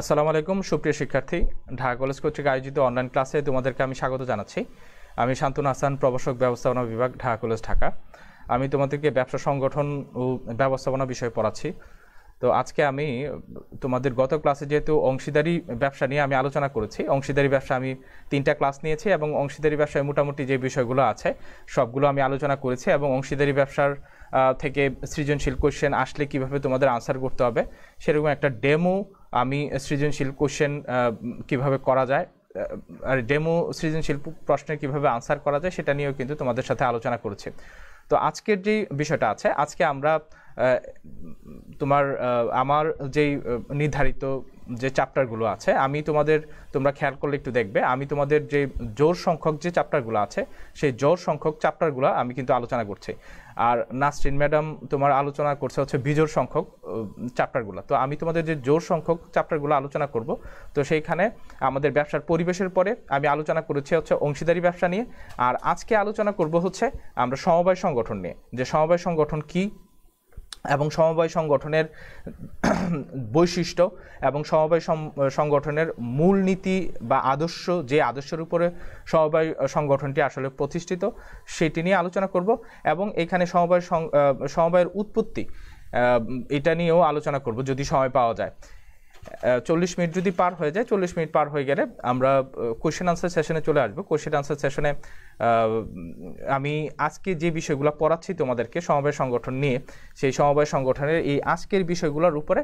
আসসালামু আলাইকুম সুপ্রিয় শিক্ষার্থী ঢাকা কলেজ কর্তৃক আয়োজিত অনলাইন ক্লাসে তোমাদেরকে আমি স্বাগত জানাচ্ছি আমি শান্তন হাসান প্রবাসক ব্যবস্থাপনা বিভাগ ঢাকা কলেজ ঢাকা আমি তোমাদেরকে ব্যবসা সংগঠন ও ব্যবস্থাপনা বিষয়ে পড়াচ্ছি তো আজকে আমি তোমাদের গত ক্লাসে যেহেতু অংশীদারি ব্যবসা নিয়ে আমি আলোচনা করেছি অংশীদারি ব্যবসা আমি তিনটা ক্লাস নিয়েছি এবং অংশীদারি ব্যবসায় মোটামুটি যে বিষয়গুলো আছে সবগুলো আমি আলোচনা করেছি এবং অংশীদারি ব্যবসার থেকে সৃজনশীল কোয়েশ্চেন আসলে কিভাবে তোমাদের আনসার করতে হবে সেরকম একটা ডেমো আমি সৃজনশীল কোশ্চেন কিভাবে করা যায় আর ডেমো সৃজনশীল প্রশ্নে কিভাবে আনসার করা যায় সেটা নিয়েও কিন্তু তোমাদের সাথে আলোচনা করছে তো আজকের যে বিষয়টা আছে আজকে আমরা তোমার আমার যেই নির্ধারিত যে চ্যাপ্টারগুলো আছে আমি তোমাদের তোমরা খেয়াল করলে একটু দেখবে আমি তোমাদের যে জোর সংখ্যক যে চ্যাপ্টারগুলো আছে সেই জোর সংখ্যক চ্যাপ্টারগুলো আমি কিন্তু আলোচনা করছি আর নাসরিন ম্যাডাম তোমার আলোচনা করছে হচ্ছে বিজোর সংখ্যক চ্যাপ্টারগুলো তো আমি তোমাদের যে জোর সংখ্যক চ্যাপ্টারগুলো আলোচনা করব তো সেইখানে আমাদের ব্যবসার পরিবেশের পরে আমি আলোচনা করেছি হচ্ছে অংশীদারি ব্যবসা নিয়ে আর আজকে আলোচনা করব হচ্ছে আমরা সমবায় সংগঠন নিয়ে যে সমবায় সংগঠন কি এবং সমবায় সংগঠনের বৈশিষ্ট্য এবং সমবায় সংগঠনের মূলনীতি বা আদর্শ যে আদর্শের উপরে সমবায় সংগঠনটি আসলে প্রতিষ্ঠিত সেটি নিয়ে আলোচনা করব এবং এখানে সমবায় সমবায়ের উৎপত্তি এটা নিয়েও আলোচনা করব যদি সময় পাওয়া যায় চল্লিশ মিনিট যদি পার হয়ে যায় চল্লিশ মিনিট পার হয়ে গেলে আমরা কোয়েশ্চেন আনসার সেশনে চলে আসবো কোয়েশ্চেন আনসার সেশনে আমি আজকে যে বিষয়গুলো পড়াচ্ছি তোমাদেরকে সমবায় সংগঠন নিয়ে সেই সমবায় সংগঠনের এই আজকের বিষয়গুলোর উপরে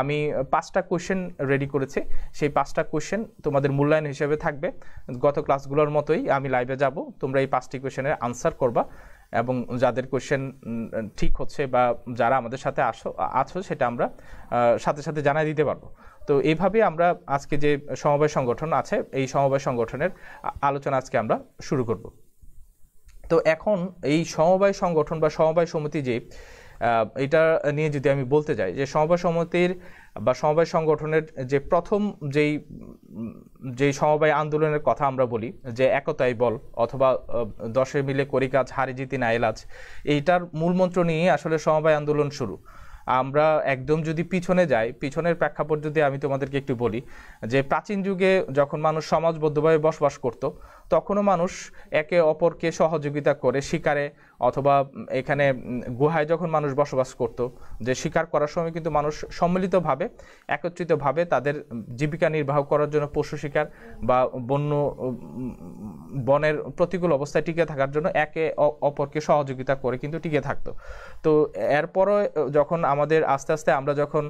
আমি পাঁচটা কোয়েশ্চেন রেডি করেছি সেই পাঁচটা কোয়েশ্চেন তোমাদের মূল্যায়ন হিসেবে থাকবে গত ক্লাসগুলোর মতোই আমি লাইভে যাব তোমরা এই পাঁচটি কোয়েশ্চেনের আনসার করবা এবং যাদের কোয়েশ্চেন ঠিক হচ্ছে বা যারা আমাদের সাথে আসো আছো সেটা আমরা সাথে সাথে জানাই দিতে পারবো তো এইভাবে আমরা আজকে যে সমবায় সংগঠন আছে এই সমবায় সংগঠনের আলোচনা আজকে আমরা শুরু করব তো এখন এই সমবায় সংগঠন বা সমবায় সমিতি যে এটা নিয়ে যদি আমি বলতে যাই যে সমবায় সমিতির বা সমবায় সংগঠনের যে প্রথম যেই যেই সমবায় আন্দোলনের কথা আমরা বলি যে একতাই বল অথবা দশে মিলে করি কাজ হারি জিতি না এলাজ এইটার মূলমন্ত্র নিয়ে আসলে সমবায় আন্দোলন শুরু আমরা একদম যদি পিছনে যাই পিছনের প্রেক্ষাপট যদি আমি তোমাদেরকে একটু বলি যে প্রাচীন যুগে যখন মানুষ সমাজবদ্ধভাবে বসবাস করত তখনও মানুষ একে অপরকে সহযোগিতা করে শিকারে অথবা এখানে গুহায় যখন মানুষ বসবাস করত যে শিকার করার সময় কিন্তু মানুষ সম্মিলিতভাবে একত্রিতভাবে তাদের জীবিকা নির্বাহ করার জন্য পশু শিকার বা বন্য বনের প্রতিকূল অবস্থায় টিকে থাকার জন্য একে অপরকে সহযোগিতা করে কিন্তু টিকে থাকতো তো এরপরও যখন আমাদের আস্তে আস্তে আমরা যখন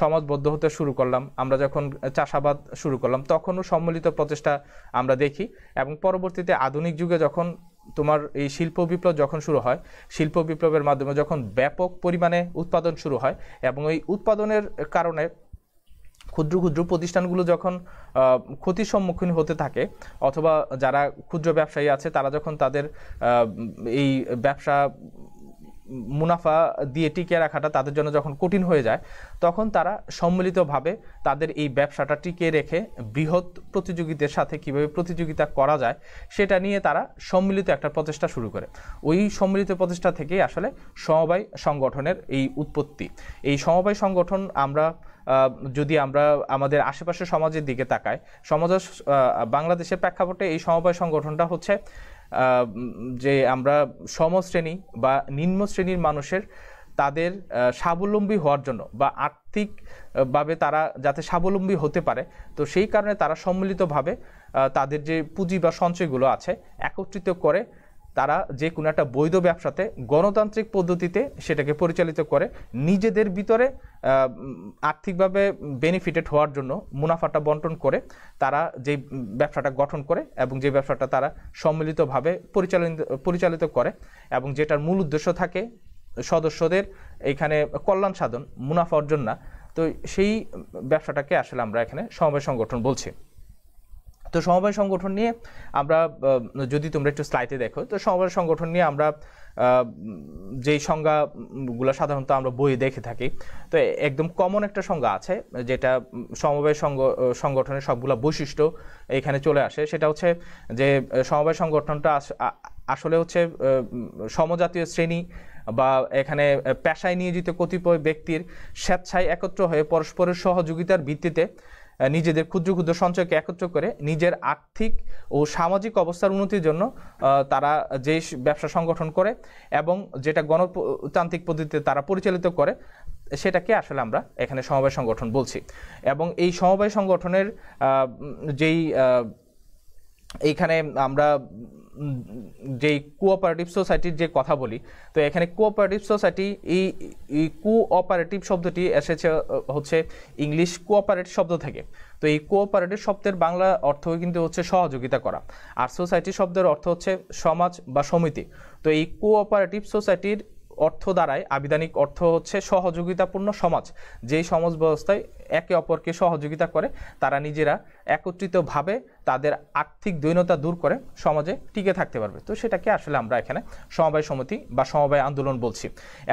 সমাজবদ্ধ হতে শুরু করলাম আমরা যখন চাষাবাদ শুরু করলাম তখনও সম্মিলিত প্রচেষ্টা আমরা দেখি এবং পরবর্তীতে আধুনিক যুগে যখন তোমার এই শিল্প বিপ্লব যখন শুরু হয় শিল্প বিপ্লবের মাধ্যমে যখন ব্যাপক পরিমাণে উৎপাদন শুরু হয় এবং এই উৎপাদনের কারণে ক্ষুদ্র ক্ষুদ্র প্রতিষ্ঠানগুলো যখন ক্ষতির সম্মুখীন হতে থাকে অথবা যারা ক্ষুদ্র ব্যবসায়ী আছে তারা যখন তাদের এই ব্যবসা মুনাফা দিয়ে টিকিয়ে রাখাটা তাদের জন্য যখন কঠিন হয়ে যায় তখন তারা সম্মিলিতভাবে তাদের এই ব্যবসাটা টিকিয়ে রেখে বৃহৎ প্রতিযোগীদের সাথে কিভাবে প্রতিযোগিতা করা যায় সেটা নিয়ে তারা সম্মিলিত একটা প্রচেষ্টা শুরু করে ওই সম্মিলিত প্রচেষ্টা থেকেই আসলে সমবায় সংগঠনের এই উৎপত্তি এই সমবায় সংগঠন আমরা যদি আমরা আমাদের আশেপাশে সমাজের দিকে তাকাই সমাজ বাংলাদেশের প্রেক্ষাপটে এই সমবায় সংগঠনটা হচ্ছে যে আমরা সমশ্রেণী বা নিম্ন শ্রেণীর মানুষের তাদের স্বাবলম্বী হওয়ার জন্য বা আর্থিকভাবে তারা যাতে স্বাবলম্বী হতে পারে তো সেই কারণে তারা সম্মিলিতভাবে তাদের যে পুঁজি বা সঞ্চয়গুলো আছে একত্রিত করে তারা যে কোনো একটা বৈধ ব্যবসাতে গণতান্ত্রিক পদ্ধতিতে সেটাকে পরিচালিত করে নিজেদের ভিতরে আর্থিকভাবে বেনিফিটেড হওয়ার জন্য মুনাফাটা বন্টন করে তারা যে ব্যবসাটা গঠন করে এবং যে ব্যবসাটা তারা সম্মিলিতভাবে পরিচালিত পরিচালিত করে এবং যেটার মূল উদ্দেশ্য থাকে সদস্যদের এখানে কল্যাণ সাধন মুনাফা অর্জন না তো সেই ব্যবসাটাকে আসলে আমরা এখানে সমবায় সংগঠন বলছি তো সমবায় সংগঠন নিয়ে আমরা যদি তোমরা একটু স্লাইডে দেখো তো সমবায় সংগঠন নিয়ে আমরা যেই সংজ্ঞাগুলো সাধারণত আমরা বইয়ে দেখে থাকি তো একদম কমন একটা সংজ্ঞা আছে যেটা সমবায় সংগ সংগঠনের সবগুলো বৈশিষ্ট্য এখানে চলে আসে সেটা হচ্ছে যে সমবায় সংগঠনটা আসলে হচ্ছে সমজাতীয় শ্রেণী বা এখানে পেশায় নিয়োজিত কতিপয় ব্যক্তির স্বেচ্ছায় একত্র হয়ে পরস্পরের সহযোগিতার ভিত্তিতে নিজেদের ক্ষুদ্র ক্ষুদ্র সঞ্চয়কে একত্র করে নিজের আর্থিক ও সামাজিক অবস্থার উন্নতির জন্য তারা যে ব্যবসা সংগঠন করে এবং যেটা গণতান্ত্রিক পদ্ধতিতে তারা পরিচালিত করে সেটাকে আসলে আমরা এখানে সমবায় সংগঠন বলছি এবং এই সমবায় সংগঠনের যেই এইখানে আমরা যে কোঅপারেটিভ সোসাইটির যে কথা বলি তো এখানে কোঅপারেটিভ সোসাইটি এই কোঅপারেটিভ শব্দটি এসেছে হচ্ছে ইংলিশ কোঅপারেটিভ শব্দ থেকে তো এই কোঅপারেটিভ শব্দের বাংলা অর্থ কিন্তু হচ্ছে সহযোগিতা করা আর সোসাইটি শব্দের অর্থ হচ্ছে সমাজ বা সমিতি তো এই কোঅপারেটিভ সোসাইটির অর্থ দ্বারায় আবিধানিক অর্থ হচ্ছে সহযোগিতাপূর্ণ সমাজ যেই সমাজ ব্যবস্থায় একে অপরকে সহযোগিতা করে তারা নিজেরা একত্রিতভাবে তাদের আর্থিক দৈনতা দূর করে সমাজে টিকে থাকতে পারবে তো সেটাকে আসলে আমরা এখানে সমবায় সমিতি বা সমবায় আন্দোলন বলছি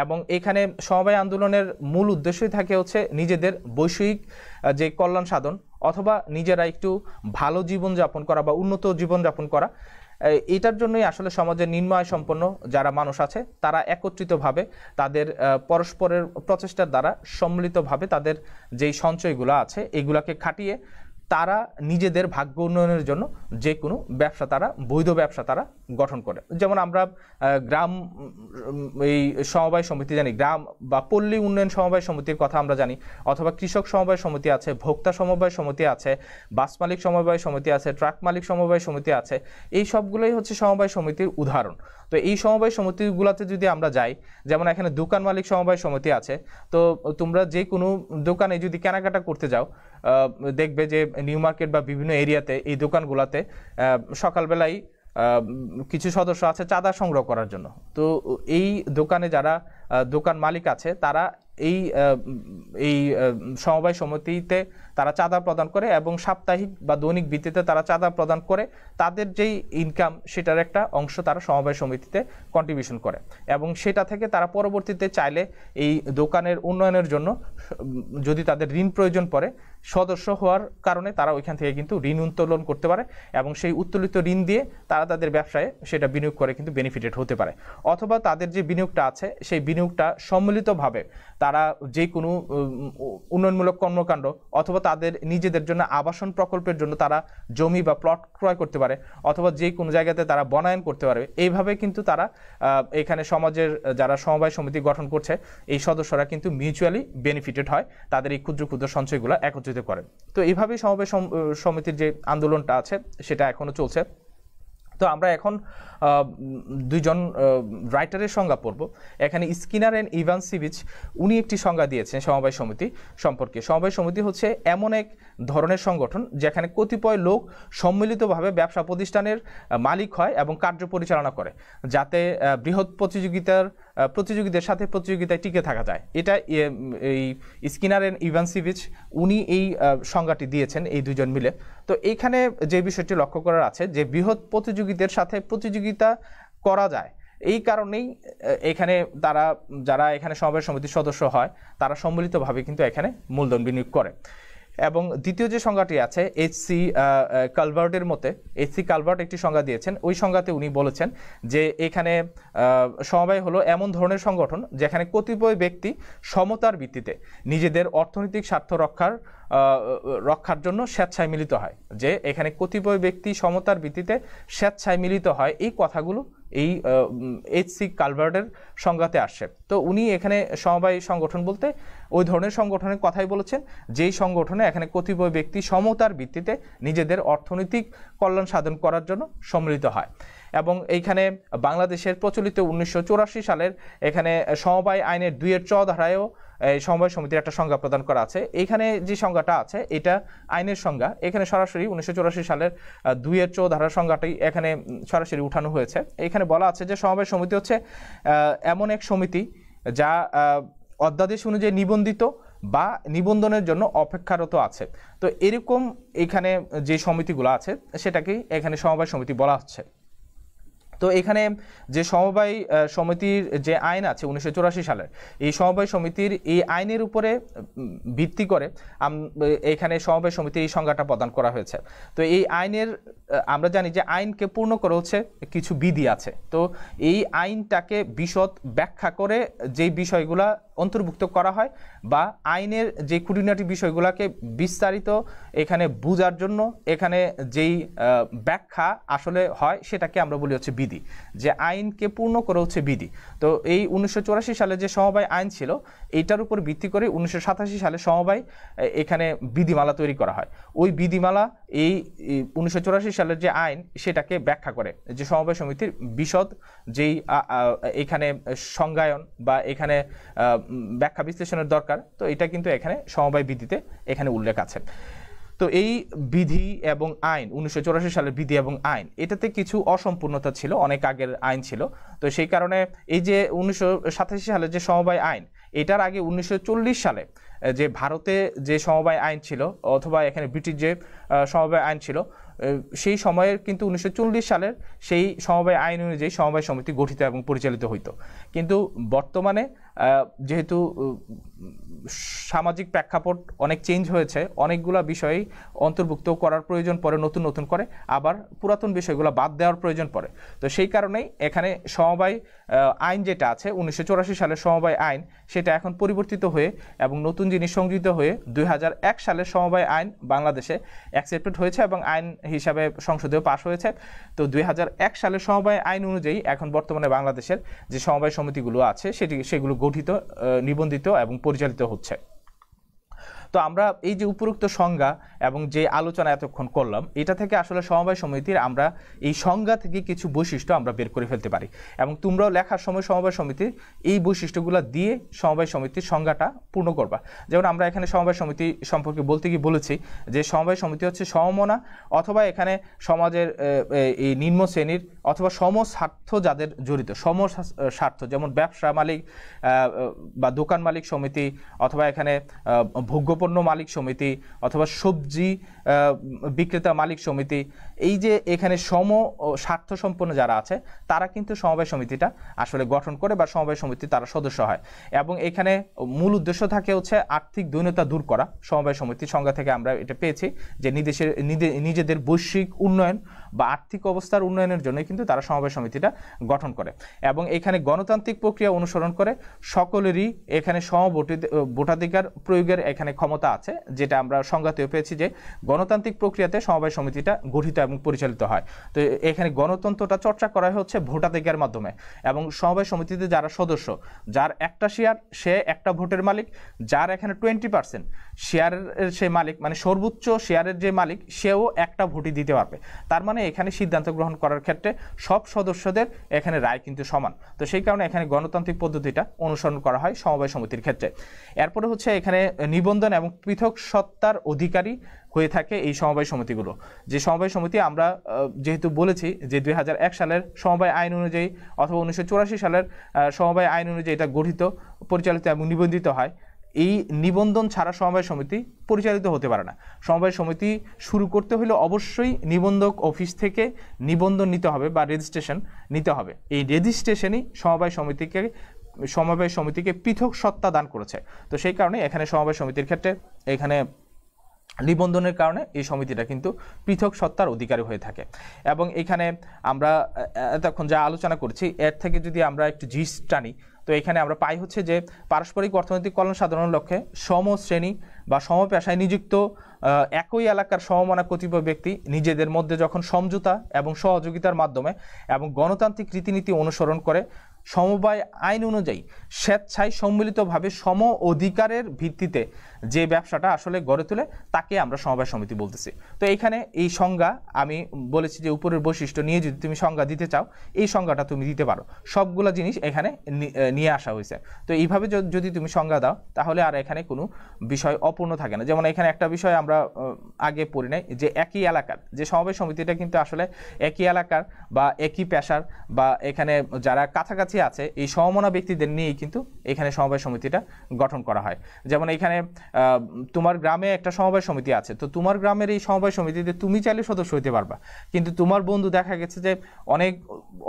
এবং এখানে সমবায় আন্দোলনের মূল উদ্দেশ্যই থাকে হচ্ছে নিজেদের বৈষয়িক যে কল্যাণ সাধন অথবা নিজেরা একটু ভালো জীবনযাপন করা বা উন্নত জীবনযাপন করা এটার জন্যই আসলে সমাজের নির্ময় সম্পন্ন যারা মানুষ আছে তারা একত্রিতভাবে তাদের পরস্পরের প্রচেষ্টার দ্বারা সম্মিলিতভাবে তাদের যেই সঞ্চয়গুলো আছে এগুলাকে খাটিয়ে তারা নিজেদের ভাগ্য উন্নয়নের জন্য যে কোনো ব্যবসা তারা বৈধ ব্যবসা তারা গঠন করে যেমন আমরা গ্রাম এই সমবায় সমিতি জানি গ্রাম বা পল্লী উন্নয়ন সমবায় সমিতির কথা আমরা জানি অথবা কৃষক সমবায় সমিতি আছে ভোক্তা সমবায় সমিতি আছে বাস মালিক সমবায় সমিতি আছে ট্রাক মালিক সমবায় সমিতি আছে এই সবগুলোই হচ্ছে সমবায় সমিতির উদাহরণ তো এই সমবায় সমিতিগুলোতে যদি আমরা যাই যেমন এখানে দোকান মালিক সমবায় সমিতি আছে তো তোমরা যে কোনো দোকানে যদি কেনাকাটা করতে যাও দেখবে যে নিউ মার্কেট বা বিভিন্ন এরিয়াতে এই দোকানগুলোতে সকালবেলায় কিছু সদস্য আছে চাঁদা সংগ্রহ করার জন্য তো এই দোকানে যারা দোকান মালিক আছে তারা এই এই সমবায় সমিতিতে তারা চাঁদা প্রদান করে এবং সাপ্তাহিক বা দৈনিক ভিত্তিতে তারা চাঁদা প্রদান করে তাদের যেই ইনকাম সেটার একটা অংশ তারা সমবায় সমিতিতে কন্ট্রিবিউশন করে এবং সেটা থেকে তারা পরবর্তীতে চাইলে এই দোকানের উন্নয়নের জন্য যদি তাদের ঋণ প্রয়োজন পড়ে সদস্য হওয়ার কারণে তারা ওইখান থেকে কিন্তু ঋণ উত্তোলন করতে পারে এবং সেই উত্তোলিত ঋণ দিয়ে তারা তাদের ব্যবসায় সেটা বিনিয়োগ করে কিন্তু বেনিফিটেড হতে পারে অথবা তাদের যে বিনিয়োগটা আছে সেই বিনিয়োগটা সম্মিলিতভাবে তারা যে কোনো উন্নয়নমূলক কর্মকাণ্ড অথবা তাদের নিজেদের জন্য আবাসন প্রকল্পের জন্য তারা জমি বা প্লট ক্রয় করতে পারে অথবা যে কোনো জায়গাতে তারা বনায়ন করতে পারবে এইভাবে কিন্তু তারা এখানে সমাজের যারা সমবায় সমিতি গঠন করছে এই সদস্যরা কিন্তু মিউচুয়ালি বেনিফিটেড হয় তাদের এই ক্ষুদ্র ক্ষুদ্র সঞ্চয়গুলো একত্রিত একত্রিত করেন তো এইভাবেই সমাবেশ সমিতির যে আন্দোলনটা আছে সেটা এখনো চলছে তো আমরা এখন দুইজন রাইটারের সংজ্ঞা পড়ব এখানে স্কিনার অ্যান্ড ইভান সিভিচ উনি একটি সংজ্ঞা দিয়েছেন সমবায় সমিতি সম্পর্কে সমবায় সমিতি হচ্ছে এমন এক ধরনের সংগঠন যেখানে কতিপয় লোক সম্মিলিতভাবে ব্যবসা প্রতিষ্ঠানের মালিক হয় এবং কার্য পরিচালনা করে যাতে বৃহৎ প্রতিযোগিতার প্রতিযোগীদের সাথে প্রতিযোগিতায় টিকে থাকা যায় এটা এই স্কিনার অ্যান্ড ইভান সিভিচ উনি এই সংজ্ঞাটি দিয়েছেন এই দুজন মিলে তো এইখানে যে বিষয়টি লক্ষ্য করার আছে যে বৃহৎ প্রতিযোগীদের সাথে প্রতিযোগিতা করা যায় এই কারণেই এখানে তারা যারা এখানে সমাবেশ সমিতির সদস্য হয় তারা সম্মিলিতভাবে কিন্তু এখানে মূলধন বিনিয়োগ করে এবং দ্বিতীয় যে সংজ্ঞাটি আছে এইচসি কালভার্টের মতে এইচসি কালভার্ট একটি সংজ্ঞা দিয়েছেন ওই সংজ্ঞাতে উনি বলেছেন যে এখানে সমবায় হলো এমন ধরনের সংগঠন যেখানে কতিপয় ব্যক্তি সমতার ভিত্তিতে নিজেদের অর্থনৈতিক স্বার্থ রক্ষার রক্ষার জন্য স্বেচ্ছায় মিলিত হয় যে এখানে কতিপয় ব্যক্তি সমতার ভিত্তিতে স্বেচ্ছায় মিলিত হয় এই কথাগুলো এই এইচসি কালভার্ডের সংজ্ঞাতে আসছে তো উনি এখানে সমবায় সংগঠন বলতে ওই ধরনের সংগঠনের কথাই বলেছেন যেই সংগঠনে এখানে কতিপয় ব্যক্তি সমতার ভিত্তিতে নিজেদের অর্থনৈতিক কল্যাণ সাধন করার জন্য সম্মিলিত হয় এবং এইখানে বাংলাদেশের প্রচলিত উনিশশো সালের এখানে সমবায় আইনের দুইয়ের চ ধারায়ও সমবায় সমিতির একটা সংজ্ঞা প্রদান করা আছে এইখানে যে সংজ্ঞাটা আছে এটা আইনের সংজ্ঞা এখানে সরাসরি উনিশশো সালের দুইয়ের চো ধারার সংজ্ঞাটাই এখানে সরাসরি উঠানো হয়েছে এখানে বলা আছে যে সমবায় সমিতি হচ্ছে এমন এক সমিতি যা অধ্যাদেশ অনুযায়ী নিবন্ধিত বা নিবন্ধনের জন্য অপেক্ষারত আছে তো এরকম এখানে যে সমিতিগুলো আছে সেটাকেই এখানে সমবায় সমিতি বলা হচ্ছে তো এখানে যে সমবায় সমিতির যে আইন আছে উনিশশো সালের এই সমবায় সমিতির এই আইনের উপরে ভিত্তি করে এখানে সমবায় সমিতির এই সংজ্ঞাটা প্রদান করা হয়েছে তো এই আইনের আমরা জানি যে আইনকে পূর্ণ করে হচ্ছে কিছু বিধি আছে তো এই আইনটাকে বিশদ ব্যাখ্যা করে যেই বিষয়গুলা অন্তর্ভুক্ত করা হয় বা আইনের যে খুঁটিনাটি বিষয়গুলোকে বিস্তারিত এখানে বুজার জন্য এখানে যেই ব্যাখ্যা আসলে হয় সেটাকে আমরা বলি হচ্ছে বিধি বিধি যে আইনকে পূর্ণ করা হচ্ছে বিধি তো এই উনিশশো সালে যে সমবায় আইন ছিল এইটার উপর ভিত্তি করে উনিশশো সালে সমবায় এখানে বিধিমালা তৈরি করা হয় ওই বিধিমালা এই উনিশশো সালের যে আইন সেটাকে ব্যাখ্যা করে যে সমবায় সমিতির বিশদ যেই এখানে সংজ্ঞায়ন বা এখানে ব্যাখ্যা বিশ্লেষণের দরকার তো এটা কিন্তু এখানে সমবায় বিধিতে এখানে উল্লেখ আছে তো এই বিধি এবং আইন উনিশশো সালের বিধি এবং আইন এটাতে কিছু অসম্পূর্ণতা ছিল অনেক আগের আইন ছিল তো সেই কারণে এই যে উনিশশো সালে যে সমবায় আইন এটার আগে উনিশশো সালে যে ভারতে যে সমবায় আইন ছিল অথবা এখানে ব্রিটিশ যে সমবায় আইন ছিল সেই সময়ের কিন্তু উনিশশো সালের সেই সমবায় আইন অনুযায়ী সমবায় সমিতি গঠিত এবং পরিচালিত হইতো কিন্তু বর্তমানে যেহেতু সামাজিক প্রেক্ষাপট অনেক চেঞ্জ হয়েছে অনেকগুলো বিষয়ে অন্তর্ভুক্ত করার প্রয়োজন পড়ে নতুন নতুন করে আবার পুরাতন বিষয়গুলো বাদ দেওয়ার প্রয়োজন পড়ে তো সেই কারণেই এখানে সমবায় আইন যেটা আছে উনিশশো সালের সমবায় আইন সেটা এখন পরিবর্তিত হয়ে এবং নতুন জিনিস সংযুক্ত হয়ে দুই সালের সমবায় আইন বাংলাদেশে অ্যাকসেপ্টেড হয়েছে এবং আইন হিসাবে সংসদেও পাশ হয়েছে তো দুই সালের সমবায় আইন অনুযায়ী এখন বর্তমানে বাংলাদেশের যে সমবায় সমিতিগুলো আছে সেটি সেগুলো গঠিত নিবন্ধিত এবং পরিচালিত হচ্ছে তো আমরা এই যে উপরোক্ত সংজ্ঞা এবং যে আলোচনা এতক্ষণ করলাম এটা থেকে আসলে সমবায় সমিতির আমরা এই সংজ্ঞা থেকে কিছু বৈশিষ্ট্য আমরা বের করে ফেলতে পারি এবং তোমরাও লেখার সময় সমবায় সমিতির এই বৈশিষ্ট্যগুলো দিয়ে সমবায় সমিতির সংজ্ঞাটা পূর্ণ করবা যেমন আমরা এখানে সমবায় সমিতি সম্পর্কে বলতে গিয়ে বলেছি যে সমবায় সমিতি হচ্ছে সমমনা অথবা এখানে সমাজের এই নিম্ন শ্রেণীর অথবা সমস্বার্থ যাদের জড়িত স্বার্থ যেমন ব্যবসা মালিক বা দোকান মালিক সমিতি অথবা এখানে ভোগ্যপ পণ্য মালিক সমিতি অথবা সবজি বিক্রেতা মালিক সমিতি এই যে এখানে সম স্বার্থ সম্পন্ন যারা আছে তারা কিন্তু সমবায় সমিতিটা আসলে গঠন করে বা সমবায় সমিতি তারা সদস্য হয় এবং এখানে মূল উদ্দেশ্য থাকে হচ্ছে আর্থিক দৈন্যতা দূর করা সমবায় সমিতি সংজ্ঞা থেকে আমরা এটা পেয়েছি যে নিজেদের নিজেদের বৈশ্বিক উন্নয়ন বা আর্থিক অবস্থার উন্নয়নের জন্য কিন্তু তারা সমবায় সমিতিটা গঠন করে এবং এখানে গণতান্ত্রিক প্রক্রিয়া অনুসরণ করে সকলেরই এখানে ভোটাধিকার প্রয়োগের এখানে ক্ষমতা আছে যেটা আমরা সংজ্ঞাতেও পেয়েছি যে গণতান্ত্রিক প্রক্রিয়াতে সমবায় সমিতিটা গঠিত এবং পরিচালিত হয় তো এখানে গণতন্ত্রটা চর্চা করা হচ্ছে ভোটাধিকার মাধ্যমে এবং সমবায় সমিতিতে যারা সদস্য যার একটা শেয়ার সে একটা ভোটের মালিক যার এখানে টোয়েন্টি পার্সেন্ট শেয়ারের সে মালিক মানে সর্বোচ্চ শেয়ারের যে মালিক সেও একটা ভোটই দিতে পারবে তার মানে এখানে সিদ্ধান্ত গ্রহণ করার ক্ষেত্রে সব সদস্যদের এখানে রায় কিন্তু সমান তো সেই কারণে এখানে গণতান্ত্রিক পদ্ধতিটা অনুসরণ করা হয় সমবায় সমিতির ক্ষেত্রে এরপরে হচ্ছে এখানে নিবন্ধন এবং পৃথক সত্তার অধিকারী হয়ে থাকে এই সমবায় সমিতিগুলো যে সমবায় সমিতি আমরা যেহেতু বলেছি যে দুই সালের সমবায় আইন অনুযায়ী অথবা উনিশশো সালের সমবায় আইন অনুযায়ী এটা গঠিত পরিচালিত এবং নিবন্ধিত হয় এই নিবন্ধন ছাড়া সমবায় সমিতি পরিচালিত হতে পারে না সমবায় সমিতি শুরু করতে হলে অবশ্যই নিবন্ধক অফিস থেকে নিবন্ধন নিতে হবে বা রেজিস্ট্রেশন নিতে হবে এই রেজিস্ট্রেশনই সমবায় সমিতিকে সমবায় সমিতিকে পৃথক সত্তা দান করেছে তো সেই কারণে এখানে সমবায় সমিতির ক্ষেত্রে এখানে নিবন্ধনের কারণে এই সমিতিটা কিন্তু পৃথক সত্তার অধিকারী হয়ে থাকে এবং এখানে আমরা এতক্ষণ যা আলোচনা করছি এর থেকে যদি আমরা একটু জিস টানি তো এখানে আমরা পাই হচ্ছে যে পারস্পরিক অর্থনৈতিক কল্যাণ সাধারণ লক্ষ্যে সম শ্রেণী বা সম পেশায় নিযুক্ত একই এলাকার সমমানা কতিপয় ব্যক্তি নিজেদের মধ্যে যখন সমঝোতা এবং সহযোগিতার মাধ্যমে এবং গণতান্ত্রিক রীতিনীতি অনুসরণ করে সমবায় আইন অনুযায়ী স্বেচ্ছায় সম্মিলিতভাবে সম অধিকারের ভিত্তিতে যে ব্যবসাটা আসলে গড়ে তোলে তাকে আমরা সমবায় সমিতি বলতেছি তো এখানে এই সংজ্ঞা আমি বলেছি যে উপরের বৈশিষ্ট্য নিয়ে যদি তুমি সংজ্ঞা দিতে চাও এই সংজ্ঞাটা তুমি দিতে পারো সবগুলো জিনিস এখানে নিয়ে আসা হয়েছে তো এইভাবে যদি তুমি সংজ্ঞা দাও তাহলে আর এখানে কোনো বিষয় অপূর্ণ থাকে না যেমন এখানে একটা বিষয় আমরা আগে পড়ি নাই যে একই এলাকার যে সমবায় সমিতিটা কিন্তু আসলে একই এলাকার বা একই পেশার বা এখানে যারা কাছাকাছি কাছাকাছি আছে এই সমমনা ব্যক্তিদের নিয়েই কিন্তু এখানে সমবায় সমিতিটা গঠন করা হয় যেমন এখানে তোমার গ্রামে একটা সমবায় সমিতি আছে তো তোমার গ্রামের এই সমবায় সমিতিতে তুমি চাইলে সদস্য হইতে পারবা কিন্তু তোমার বন্ধু দেখা গেছে যে অনেক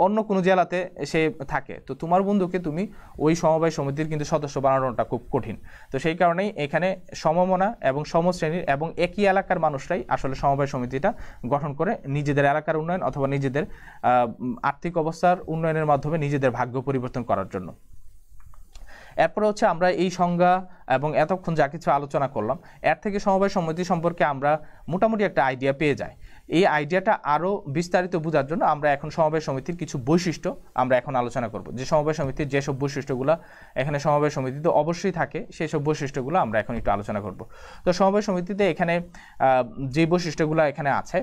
অন্য কোনো জেলাতে সে থাকে তো তোমার বন্ধুকে তুমি ওই সমবায় সমিতির কিন্তু সদস্য বানানোটা খুব কঠিন তো সেই কারণেই এখানে সমমনা এবং সমশ্রেণীর এবং একই এলাকার মানুষরাই আসলে সমবায় সমিতিটা গঠন করে নিজেদের এলাকার উন্নয়ন অথবা নিজেদের আর্থিক অবস্থার উন্নয়নের মাধ্যমে নিজেদের ভাগ্য ভাগ্য পরিবর্তন করার জন্য এরপরে হচ্ছে আমরা এই সংজ্ঞা এবং এতক্ষণ যা কিছু আলোচনা করলাম এর থেকে সমবায় সমিতি সম্পর্কে আমরা মোটামুটি একটা আইডিয়া পেয়ে যাই এই আইডিয়াটা আরও বিস্তারিত বোঝার জন্য আমরা এখন সমবায় সমিতির কিছু বৈশিষ্ট্য আমরা এখন আলোচনা করব যে সমবায় সমিতির যেসব বৈশিষ্ট্যগুলো এখানে সমবায় সমিতিতে অবশ্যই থাকে সেই সব বৈশিষ্ট্যগুলো আমরা এখন একটু আলোচনা করব তো সমবায় সমিতিতে এখানে যে বৈশিষ্ট্যগুলো এখানে আছে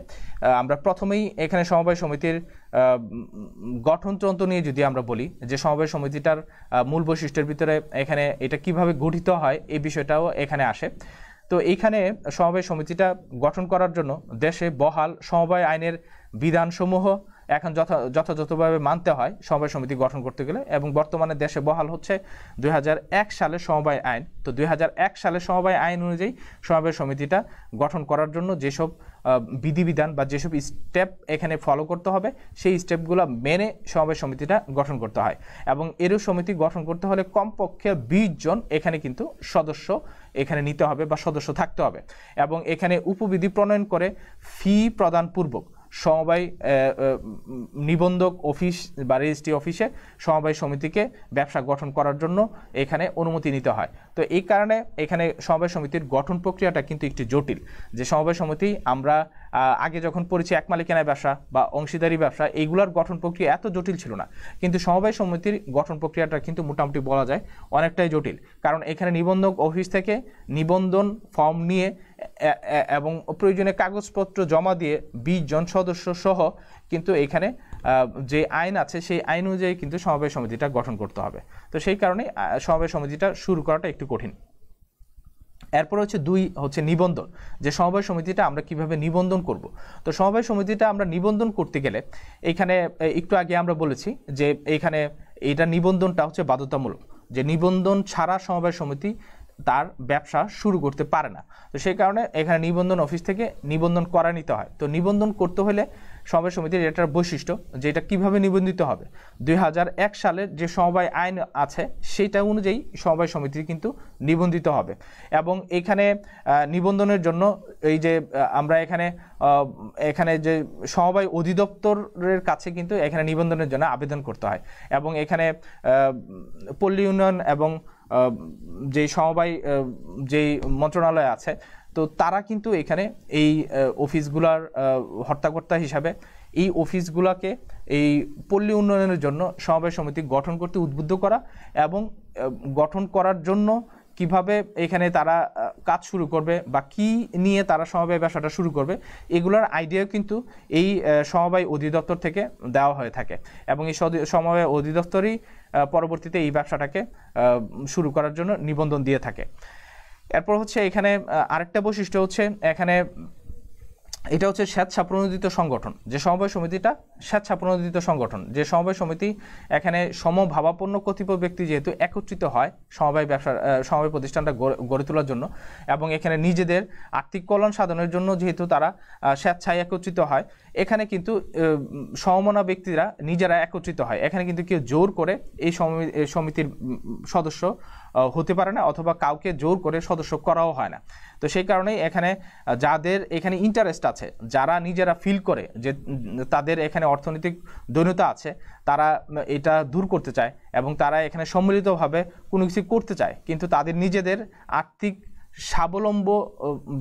আমরা প্রথমেই এখানে সমবায় সমিতির গঠনতন্ত্র নিয়ে যদি আমরা বলি যে সমবায় সমিতিটার মূল বৈশিষ্ট্যের ভিতরে এখানে এটা কিভাবে গঠিত হয় এই বিষয়টাও এখানে আসে তো এইখানে সমবায় সমিতিটা গঠন করার জন্য দেশে বহাল সমবায় আইনের বিধানসমূহ এখন যথাযথভাবে মানতে হয় সমবায় সমিতি গঠন করতে গেলে এবং বর্তমানে দেশে বহাল হচ্ছে দুই সালে সমবায় আইন তো দুই সালে সমবায় আইন অনুযায়ী সমবায় সমিতিটা গঠন করার জন্য যেসব বিধিবিধান বা যেসব স্টেপ এখানে ফলো করতে হবে সেই স্টেপগুলো মেনে সমবায় সমিতিটা গঠন করতে হয় এবং এরও সমিতি গঠন করতে হলে কমপক্ষে বিশ জন এখানে কিন্তু সদস্য এখানে নিতে হবে বা সদস্য থাকতে হবে এবং এখানে উপবিধি প্রণয়ন করে ফি প্রদানপূর্বক সমবায় নিবন্ধক অফিস বা রেজিস্ট্রি অফিসে সমবায় সমিতিকে ব্যবসা গঠন করার জন্য এখানে অনুমতি নিতে হয় তো এই কারণে এখানে সমবায় সমিতির গঠন প্রক্রিয়াটা কিন্তু একটি জটিল যে সমবায় সমিতি আমরা আগে যখন পড়েছি এক মালিকানায় ব্যবসা বা অংশীদারি ব্যবসা এইগুলোর গঠন প্রক্রিয়া এত জটিল ছিল না কিন্তু সমবায় সমিতির গঠন প্রক্রিয়াটা কিন্তু মোটামুটি বলা যায় অনেকটাই জটিল কারণ এখানে নিবন্ধক অফিস থেকে নিবন্ধন ফর্ম নিয়ে এবং প্রয়োজনে কাগজপত্র জমা দিয়ে বিশ জন সদস্য সহ কিন্তু এখানে যে আইন আছে সেই আইন অনুযায়ী কিন্তু সমবায় সমিতিটা গঠন করতে হবে তো সেই কারণে সমবায় সমিতিটা শুরু করাটা একটু কঠিন এরপর হচ্ছে দুই হচ্ছে নিবন্ধন যে সমবায় সমিতিটা আমরা কিভাবে নিবন্ধন করব তো সমবায় সমিতিটা আমরা নিবন্ধন করতে গেলে এখানে একটু আগে আমরা বলেছি যে এখানে এটা নিবন্ধনটা হচ্ছে বাধ্যতামূলক যে নিবন্ধন ছাড়া সমবায় সমিতি তার ব্যবসা শুরু করতে পারে না তো সেই কারণে এখানে নিবন্ধন অফিস থেকে নিবন্ধন করা নিতে হয় তো নিবন্ধন করতে হলে সমবায় সমিতির এটার বৈশিষ্ট্য যে এটা কীভাবে নিবন্ধিত হবে দুই সালের যে সমবায় আইন আছে সেইটা অনুযায়ী সমবায় সমিতি কিন্তু নিবন্ধিত হবে এবং এখানে নিবন্ধনের জন্য এই যে আমরা এখানে এখানে যে সমবায় অধিদপ্তরের কাছে কিন্তু এখানে নিবন্ধনের জন্য আবেদন করতে হয় এবং এখানে পল্লী উন্নয়ন এবং যে সমবায় যেই মন্ত্রণালয় আছে তো তারা কিন্তু এখানে এই অফিসগুলার হর্তাকর্তা হিসাবে এই অফিসগুলোকে এই পল্লী উন্নয়নের জন্য সমবায় সমিতি গঠন করতে উদ্বুদ্ধ করা এবং গঠন করার জন্য কিভাবে এখানে তারা কাজ শুরু করবে বা কি নিয়ে তারা সমবায় ব্যবসাটা শুরু করবে এগুলোর আইডিয়াও কিন্তু এই সমবায় অধিদপ্তর থেকে দেওয়া হয়ে থাকে এবং এই সমবায় অধিদপ্তরই পরবর্তীতে এই ব্যবসাটাকে শুরু করার জন্য নিবন্ধন দিয়ে থাকে এরপর হচ্ছে এখানে আরেকটা বৈশিষ্ট্য হচ্ছে এখানে এটা হচ্ছে প্রণোদিত সংগঠন যে সমবায় সমিতিটা প্রণোদিত সংগঠন যে সমবায় সমিতি এখানে সমভাবাপন্ন কতিপয় ব্যক্তি যেহেতু একত্রিত হয় সমবায় ব্যবসা সমবায় প্রতিষ্ঠানটা গড়ে তোলার জন্য এবং এখানে নিজেদের আর্থিক কল্যাণ সাধনের জন্য যেহেতু তারা স্বেচ্ছায় একত্রিত হয় এখানে কিন্তু সমমনা ব্যক্তিরা নিজেরা একত্রিত হয় এখানে কিন্তু কেউ জোর করে এই সমিতির সদস্য হতে পারে না অথবা কাউকে জোর করে সদস্য করাও হয় না তো সেই কারণেই এখানে যাদের এখানে ইন্টারেস্ট আছে যারা নিজেরা ফিল করে যে তাদের এখানে অর্থনৈতিক দৈন্যতা আছে তারা এটা দূর করতে চায় এবং তারা এখানে সম্মিলিতভাবে কোনো কিছু করতে চায় কিন্তু তাদের নিজেদের আর্থিক স্বাবলম্ব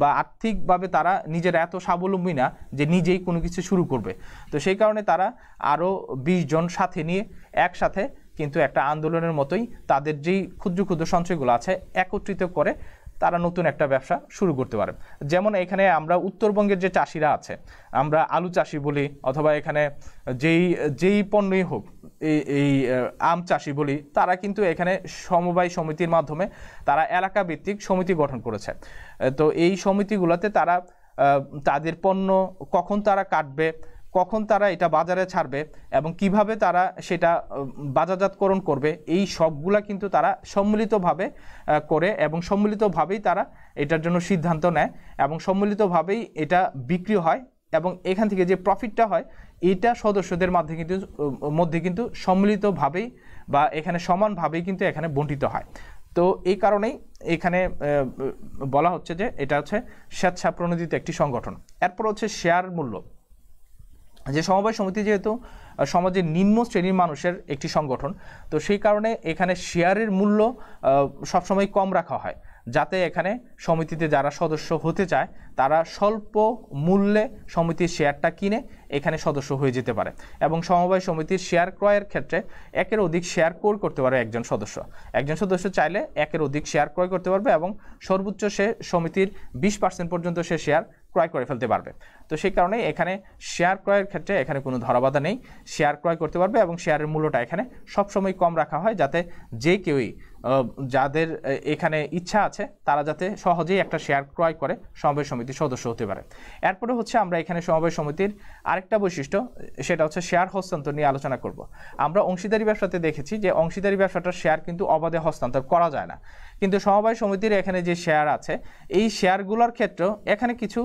বা আর্থিকভাবে তারা নিজেরা এত স্বাবলম্বী না যে নিজেই কোনো কিছু শুরু করবে তো সেই কারণে তারা আরও ২০ জন সাথে নিয়ে একসাথে কিন্তু একটা আন্দোলনের মতোই তাদের যেই ক্ষুদ্র ক্ষুদ্র সঞ্চয়গুলো আছে একত্রিত করে তারা নতুন একটা ব্যবসা শুরু করতে পারে যেমন এখানে আমরা উত্তরবঙ্গের যে চাষিরা আছে আমরা আলু চাষি বলি অথবা এখানে যেই যেই পণ্যই হোক এই এই আম চাষি বলি তারা কিন্তু এখানে সমবায় সমিতির মাধ্যমে তারা এলাকা ভিত্তিক সমিতি গঠন করেছে তো এই সমিতিগুলোতে তারা তাদের পণ্য কখন তারা কাটবে কখন তারা এটা বাজারে ছাড়বে এবং কিভাবে তারা সেটা বাজারজাতকরণ করবে এই সবগুলা কিন্তু তারা সম্মিলিতভাবে করে এবং সম্মিলিতভাবেই তারা এটার জন্য সিদ্ধান্ত নেয় এবং সম্মিলিতভাবেই এটা বিক্রি হয় এবং এখান থেকে যে প্রফিটটা হয় এটা সদস্যদের মধ্যে কিন্তু মধ্যে কিন্তু সম্মিলিতভাবেই বা এখানে সমানভাবেই কিন্তু এখানে বন্টিত হয় তো এই কারণেই এখানে বলা হচ্ছে যে এটা হচ্ছে স্বেচ্ছা প্রণোদিত একটি সংগঠন এরপর হচ্ছে শেয়ার মূল্য যে সমবায় সমিতি যেহেতু সমাজের নিম্ন শ্রেণীর মানুষের একটি সংগঠন তো সেই কারণে এখানে শেয়ারের মূল্য সবসময় কম রাখা হয় যাতে এখানে সমিতিতে যারা সদস্য হতে চায় তারা স্বল্প মূল্যে সমিতির শেয়ারটা কিনে এখানে সদস্য হয়ে যেতে পারে এবং সমবায় সমিতির শেয়ার ক্রয়ের ক্ষেত্রে একের অধিক শেয়ার ক্রয় করতে পারে একজন সদস্য একজন সদস্য চাইলে একের অধিক শেয়ার ক্রয় করতে পারবে এবং সর্বোচ্চ সে সমিতির বিশ পার্সেন্ট পর্যন্ত সে শেয়ার ক্রয় করে ফেলতে পারবে তো সেই কারণে এখানে শেয়ার ক্রয়ের ক্ষেত্রে এখানে কোনো ধরাবাধা নেই শেয়ার ক্রয় করতে পারবে এবং শেয়ারের মূল্যটা এখানে সবসময় কম রাখা হয় যাতে যে কেউই যাদের এখানে ইচ্ছা আছে তারা যাতে সহজেই একটা শেয়ার ক্রয় করে সমবায় সমিতি সমিতির সদস্য হতে পারে এরপরে হচ্ছে আমরা এখানে সমবায় সমিতির আরেকটা বৈশিষ্ট্য সেটা হচ্ছে শেয়ার হস্তান্তর নিয়ে আলোচনা করব আমরা অংশীদারি ব্যবসাতে দেখেছি যে অংশীদারি ব্যবসাটার শেয়ার কিন্তু অবাধে হস্তান্তর করা যায় না কিন্তু সমবায় সমিতির এখানে যে শেয়ার আছে এই শেয়ারগুলোর ক্ষেত্রেও এখানে কিছু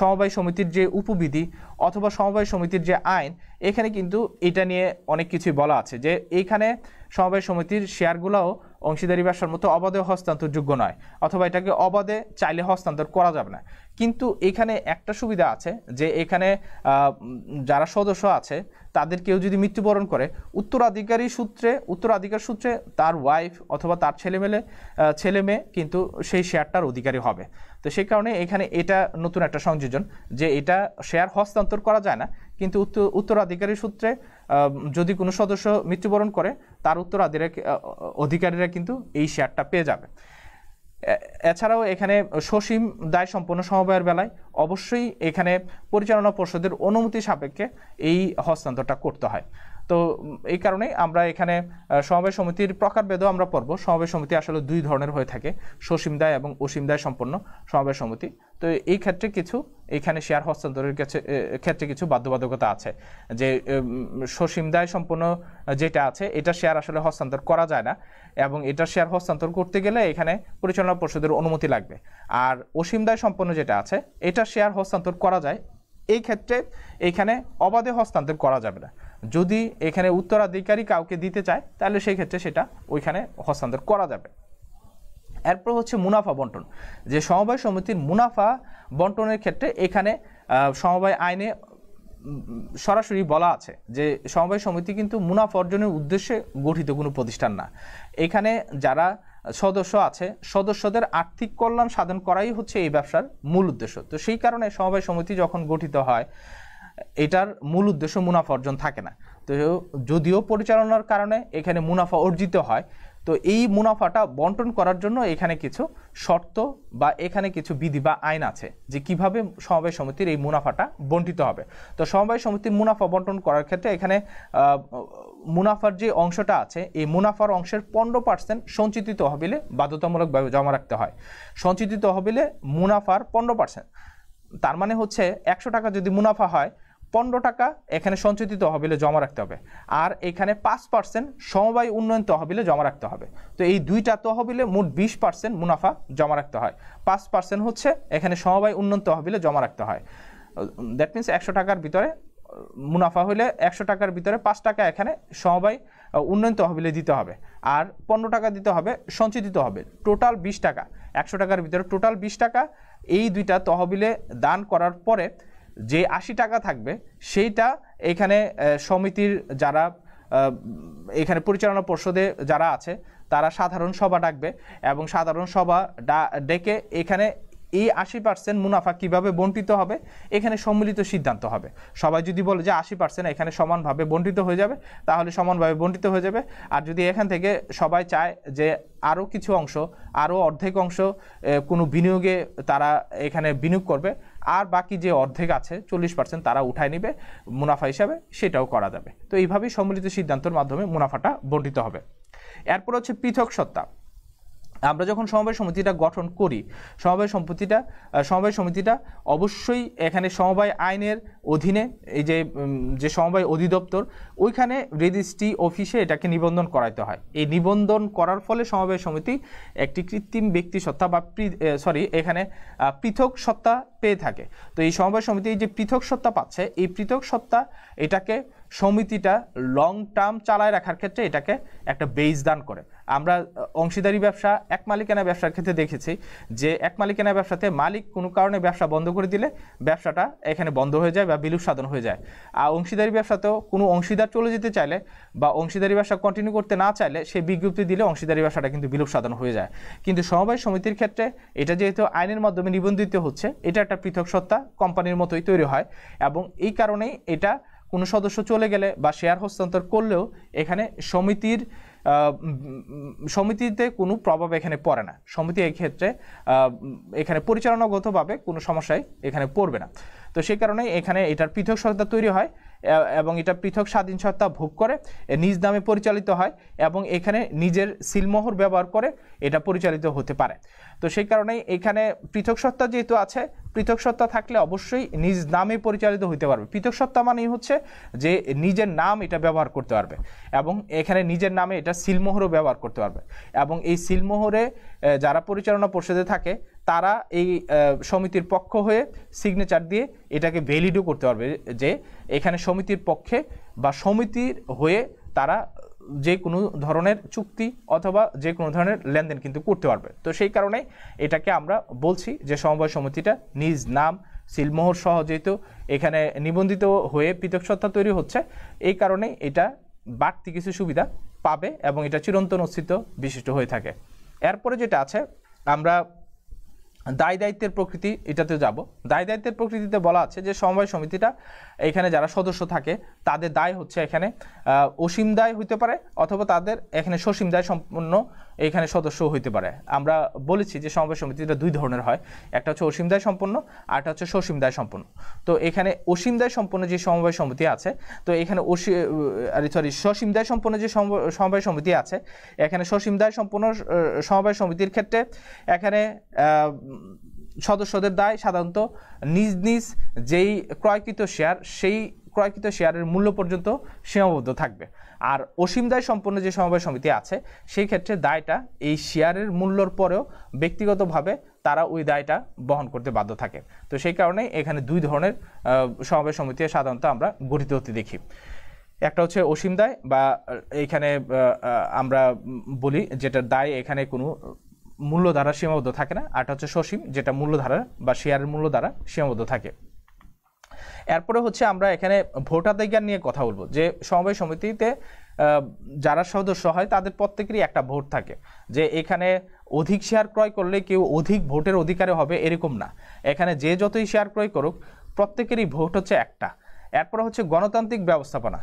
সমবায় সমিতির যে উপবিধি অথবা সমবায় সমিতির যে আইন এখানে কিন্তু এটা নিয়ে অনেক কিছুই বলা আছে যে এইখানে সমবায় সমিতির শেয়ারগুলোও অংশীদারি ব্যবসার মতো অবাধে হস্তান্তরযোগ্য নয় অথবা এটাকে অবাধে চাইলে হস্তান্তর করা যাবে না কিন্তু এখানে একটা সুবিধা আছে যে এখানে যারা সদস্য আছে তাদের কেউ যদি মৃত্যুবরণ করে উত্তরাধিকারী সূত্রে উত্তরাধিকার সূত্রে তার ওয়াইফ অথবা তার মেলে ছেলে মেয়ে কিন্তু সেই শেয়ারটার অধিকারী হবে তো সেই কারণে এখানে এটা নতুন একটা সংযোজন যে এটা শেয়ার হস্তান্তর করা যায় না কিন্তু উত্তরাধিকারী সূত্রে যদি কোনো সদস্য মৃত্যুবরণ করে তার উত্তরাধিরা অধিকারীরা কিন্তু এই শেয়ারটা পেয়ে যাবে এছাড়াও এখানে সসীম দায় সম্পন্ন সমবায়ের বেলায় অবশ্যই এখানে পরিচালনা পর্ষদের অনুমতি সাপেক্ষে এই হস্তান্তরটা করতে হয় তো এই কারণে আমরা এখানে সমবায় সমিতির প্রকারভেদও আমরা পড়ব সমবায় সমিতি আসলে দুই ধরনের হয়ে থাকে সসীম দায় এবং অসীম দায় সম্পন্ন সমবায় সমিতি তো এই ক্ষেত্রে কিছু এখানে শেয়ার হস্তান্তরের কাছে ক্ষেত্রে কিছু বাধ্যবাধকতা আছে যে সসীম দায় সম্পন্ন যেটা আছে এটা শেয়ার আসলে হস্তান্তর করা যায় না এবং এটা শেয়ার হস্তান্তর করতে গেলে এখানে পরিচালনা পরিষদের অনুমতি লাগবে আর অসীম দায় সম্পন্ন যেটা আছে এটা শেয়ার হস্তান্তর করা যায় এই ক্ষেত্রে এইখানে অবাধে হস্তান্তর করা যাবে না যদি এখানে উত্তরাধিকারী কাউকে দিতে চায় তাহলে সেই ক্ষেত্রে সেটা ওইখানে হস্তান্তর করা যাবে এরপর হচ্ছে মুনাফা বন্টন যে সমবায় সমিতির মুনাফা বন্টনের ক্ষেত্রে এখানে সমবায় আইনে সরাসরি বলা আছে যে সমবায় সমিতি কিন্তু মুনাফা অর্জনের উদ্দেশ্যে গঠিত কোনো প্রতিষ্ঠান না এখানে যারা সদস্য আছে সদস্যদের আর্থিক কল্যাণ সাধন করাই হচ্ছে এই ব্যবসার মূল উদ্দেশ্য তো সেই কারণে সমবায় সমিতি যখন গঠিত হয় এটার মূল উদ্দেশ্য মুনাফা অর্জন থাকে না তো যদিও পরিচালনার কারণে এখানে মুনাফা অর্জিত হয় তো এই মুনাফাটা বন্টন করার জন্য এখানে কিছু শর্ত বা এখানে কিছু বিধি বা আইন আছে যে কিভাবে সমবায় সমিতির এই মুনাফাটা বন্টিত হবে তো সমবায় সমিতির মুনাফা বন্টন করার ক্ষেত্রে এখানে মুনাফার যে অংশটা আছে এই মুনাফার অংশের পনেরো পার্সেন্ট সঞ্চিত তহবিলে বাধ্যতামূলকভাবে জমা রাখতে হয় সঞ্চিত তহবিলে মুনাফার পনেরো পার্সেন্ট তার মানে হচ্ছে একশো টাকা যদি মুনাফা হয় পনেরো টাকা এখানে সঞ্চিত তহবিলে জমা রাখতে হবে আর এখানে পাঁচ পার্সেন্ট সমবায় উন্নয়ন তহবিলে জমা রাখতে হবে তো এই দুইটা তহবিলে মোট বিশ পার্সেন্ট মুনাফা জমা রাখতে হয় পাঁচ পার্সেন্ট হচ্ছে এখানে সমবায় উন্নয়ন তহবিলে জমা রাখতে হয় দ্যাট মিনস একশো টাকার ভিতরে মুনাফা হলে একশো টাকার ভিতরে পাঁচ টাকা এখানে সমবায় উন্নয়ন তহবিলে দিতে হবে আর পনেরো টাকা দিতে হবে সঞ্চিত হবে টোটাল বিশ টাকা একশো টাকার ভিতরে টোটাল বিশ টাকা এই দুইটা তহবিলে দান করার পরে যে আশি টাকা থাকবে সেইটা এখানে সমিতির যারা এখানে পরিচালনা পর্ষদে যারা আছে তারা সাধারণ সভা ডাকবে এবং সাধারণ সভা ডেকে এখানে এই আশি পার্সেন্ট মুনাফা কিভাবে বন্টিত হবে এখানে সম্মিলিত সিদ্ধান্ত হবে সবাই যদি বলে যে আশি পার্সেন্ট এখানে সমানভাবে বন্টিত হয়ে যাবে তাহলে সমানভাবে বন্টিত হয়ে যাবে আর যদি এখান থেকে সবাই চায় যে আরও কিছু অংশ আরও অর্ধেক অংশ কোনো বিনিয়োগে তারা এখানে বিনিয়োগ করবে আর বাকি যে অর্ধেক আছে চল্লিশ পার্সেন্ট তারা উঠায় নিবে মুনাফা হিসাবে সেটাও করা যাবে তো এইভাবেই সম্মিলিত সিদ্ধান্তের মাধ্যমে মুনাফাটা বন্টিত হবে এরপর হচ্ছে পৃথক সত্তা আমরা যখন সমবায় সমিতিটা গঠন করি সমবায় সম্পত্তিটা সমবায় সমিতিটা অবশ্যই এখানে সমবায় আইনের অধীনে এই যে যে সমবায় অধিদপ্তর ওইখানে রেজিস্ট্রি অফিসে এটাকে নিবন্ধন করাইতে হয় এই নিবন্ধন করার ফলে সমবায় সমিতি একটি কৃত্রিম ব্যক্তি সত্তা বা সরি এখানে পৃথক সত্তা পেয়ে থাকে তো এই সমবায় সমিতি এই যে পৃথক সত্তা পাচ্ছে এই পৃথক সত্তা এটাকে সমিতিটা লং টার্ম চালায় রাখার ক্ষেত্রে এটাকে একটা বেজ দান করে আমরা অংশীদারি ব্যবসা এক মালিকানা ব্যবসার ক্ষেত্রে দেখেছি যে এক মালিকানা ব্যবসাতে মালিক কোনো কারণে ব্যবসা বন্ধ করে দিলে ব্যবসাটা এখানে বন্ধ হয়ে যায় বা বিলুপ সাধন হয়ে যায় আর অংশীদারি ব্যবসাতেও কোনো অংশীদার চলে যেতে চাইলে বা অংশীদারি ব্যবসা কন্টিনিউ করতে না চাইলে সে বিজ্ঞপ্তি দিলে অংশীদারি ব্যবসাটা কিন্তু বিলুপ সাধন হয়ে যায় কিন্তু সমবায় সমিতির ক্ষেত্রে এটা যেহেতু আইনের মাধ্যমে নিবন্ধিত হচ্ছে এটা একটা পৃথক সত্তা কোম্পানির মতোই তৈরি হয় এবং এই কারণেই এটা কোনো সদস্য চলে গেলে বা শেয়ার হস্তান্তর করলেও এখানে সমিতির সমিতিতে কোনো প্রভাব এখানে পড়ে না সমিতি এই ক্ষেত্রে এখানে পরিচালনাগতভাবে কোনো সমস্যায় এখানে পড়বে না তো সেই কারণে এখানে এটার পৃথক সত্তা তৈরি হয় এবং এটা পৃথক স্বাধীন সত্তা ভোগ করে নিজ দামে পরিচালিত হয় এবং এখানে নিজের সিলমোহর ব্যবহার করে এটা পরিচালিত হতে পারে তো সেই কারণেই এখানে পৃথক সত্তা যেহেতু আছে পৃথক সত্তা থাকলে অবশ্যই নিজ নামে পরিচালিত হইতে পারবে পৃথক সত্তা মানেই হচ্ছে যে নিজের নাম এটা ব্যবহার করতে পারবে এবং এখানে নিজের নামে এটা সিলমোহরও ব্যবহার করতে পারবে এবং এই সিলমোহরে যারা পরিচালনা পরিষদে থাকে তারা এই সমিতির পক্ষ হয়ে সিগনেচার দিয়ে এটাকে ভ্যালিডও করতে পারবে যে এখানে সমিতির পক্ষে বা সমিতির হয়ে তারা যে কোনো ধরনের চুক্তি অথবা যে কোনো ধরনের লেনদেন কিন্তু করতে পারবে তো সেই কারণে এটাকে আমরা বলছি যে সমবায় সমিতিটা নিজ নাম সিলমোহর সহ যেহেতু এখানে নিবন্ধিত হয়ে পৃথক সত্তা তৈরি হচ্ছে এই কারণে এটা বাড়তি কিছু সুবিধা পাবে এবং এটা চিরন্তন অস্তিত্ব বিশিষ্ট হয়ে থাকে এরপরে যেটা আছে আমরা দায় দায়িত্বের প্রকৃতি এটাতে যাব দায় দায়িত্বের প্রকৃতিতে বলা আছে যে সমবায় সমিতিটা এখানে যারা সদস্য থাকে তাদের দায় হচ্ছে এখানে অসীম দায় হইতে পারে অথবা তাদের এখানে সসীম দায় সম্পন্ন এখানে সদস্য হইতে পারে আমরা বলেছি যে সমবায় সমিতিটা দুই ধরনের হয় একটা হচ্ছে দায় সম্পন্ন একটা হচ্ছে দায় সম্পন্ন তো এখানে অসীমদায় সম্পন্ন যে সমবায় সমিতি আছে তো এখানে অসী সরি দায় সম্পন্ন যে সমবায় সমিতি আছে এখানে দায় সম্পন্ন সমবায় সমিতির ক্ষেত্রে এখানে সদস্যদের দায় সাধারণত নিজ নিজ যেই ক্রয়কৃত শেয়ার সেই ক্রয়কৃত শেয়ারের মূল্য পর্যন্ত সীমাবদ্ধ থাকবে আর অসীম দায় সম্পন্ন যে সমবায় সমিতি আছে সেই ক্ষেত্রে দায়টা এই শেয়ারের মূল্যর পরেও ব্যক্তিগতভাবে তারা ওই দায়টা বহন করতে বাধ্য থাকে তো সেই কারণে এখানে দুই ধরনের সমবায় সমিতি সাধারণত আমরা গঠিত হতে দেখি একটা হচ্ছে অসীম দায় বা এখানে আমরা বলি যেটার দায় এখানে কোনো মূল্যধারা সীমাবদ্ধ থাকে না আরটা হচ্ছে সসীম যেটা মূল্যধারা বা শেয়ারের মূল্য দ্বারা সীমাবদ্ধ থাকে এরপরে হচ্ছে আমরা এখানে ভোটাধিকার নিয়ে কথা বলবো যে সমবায় সমিতিতে যারা সদস্য হয় তাদের প্রত্যেকেরই একটা ভোট থাকে যে এখানে অধিক শেয়ার ক্রয় করলে কেউ অধিক ভোটের অধিকারে হবে এরকম না এখানে যে যতই শেয়ার ক্রয় করুক প্রত্যেকেরই ভোট হচ্ছে একটা এরপরে হচ্ছে গণতান্ত্রিক ব্যবস্থাপনা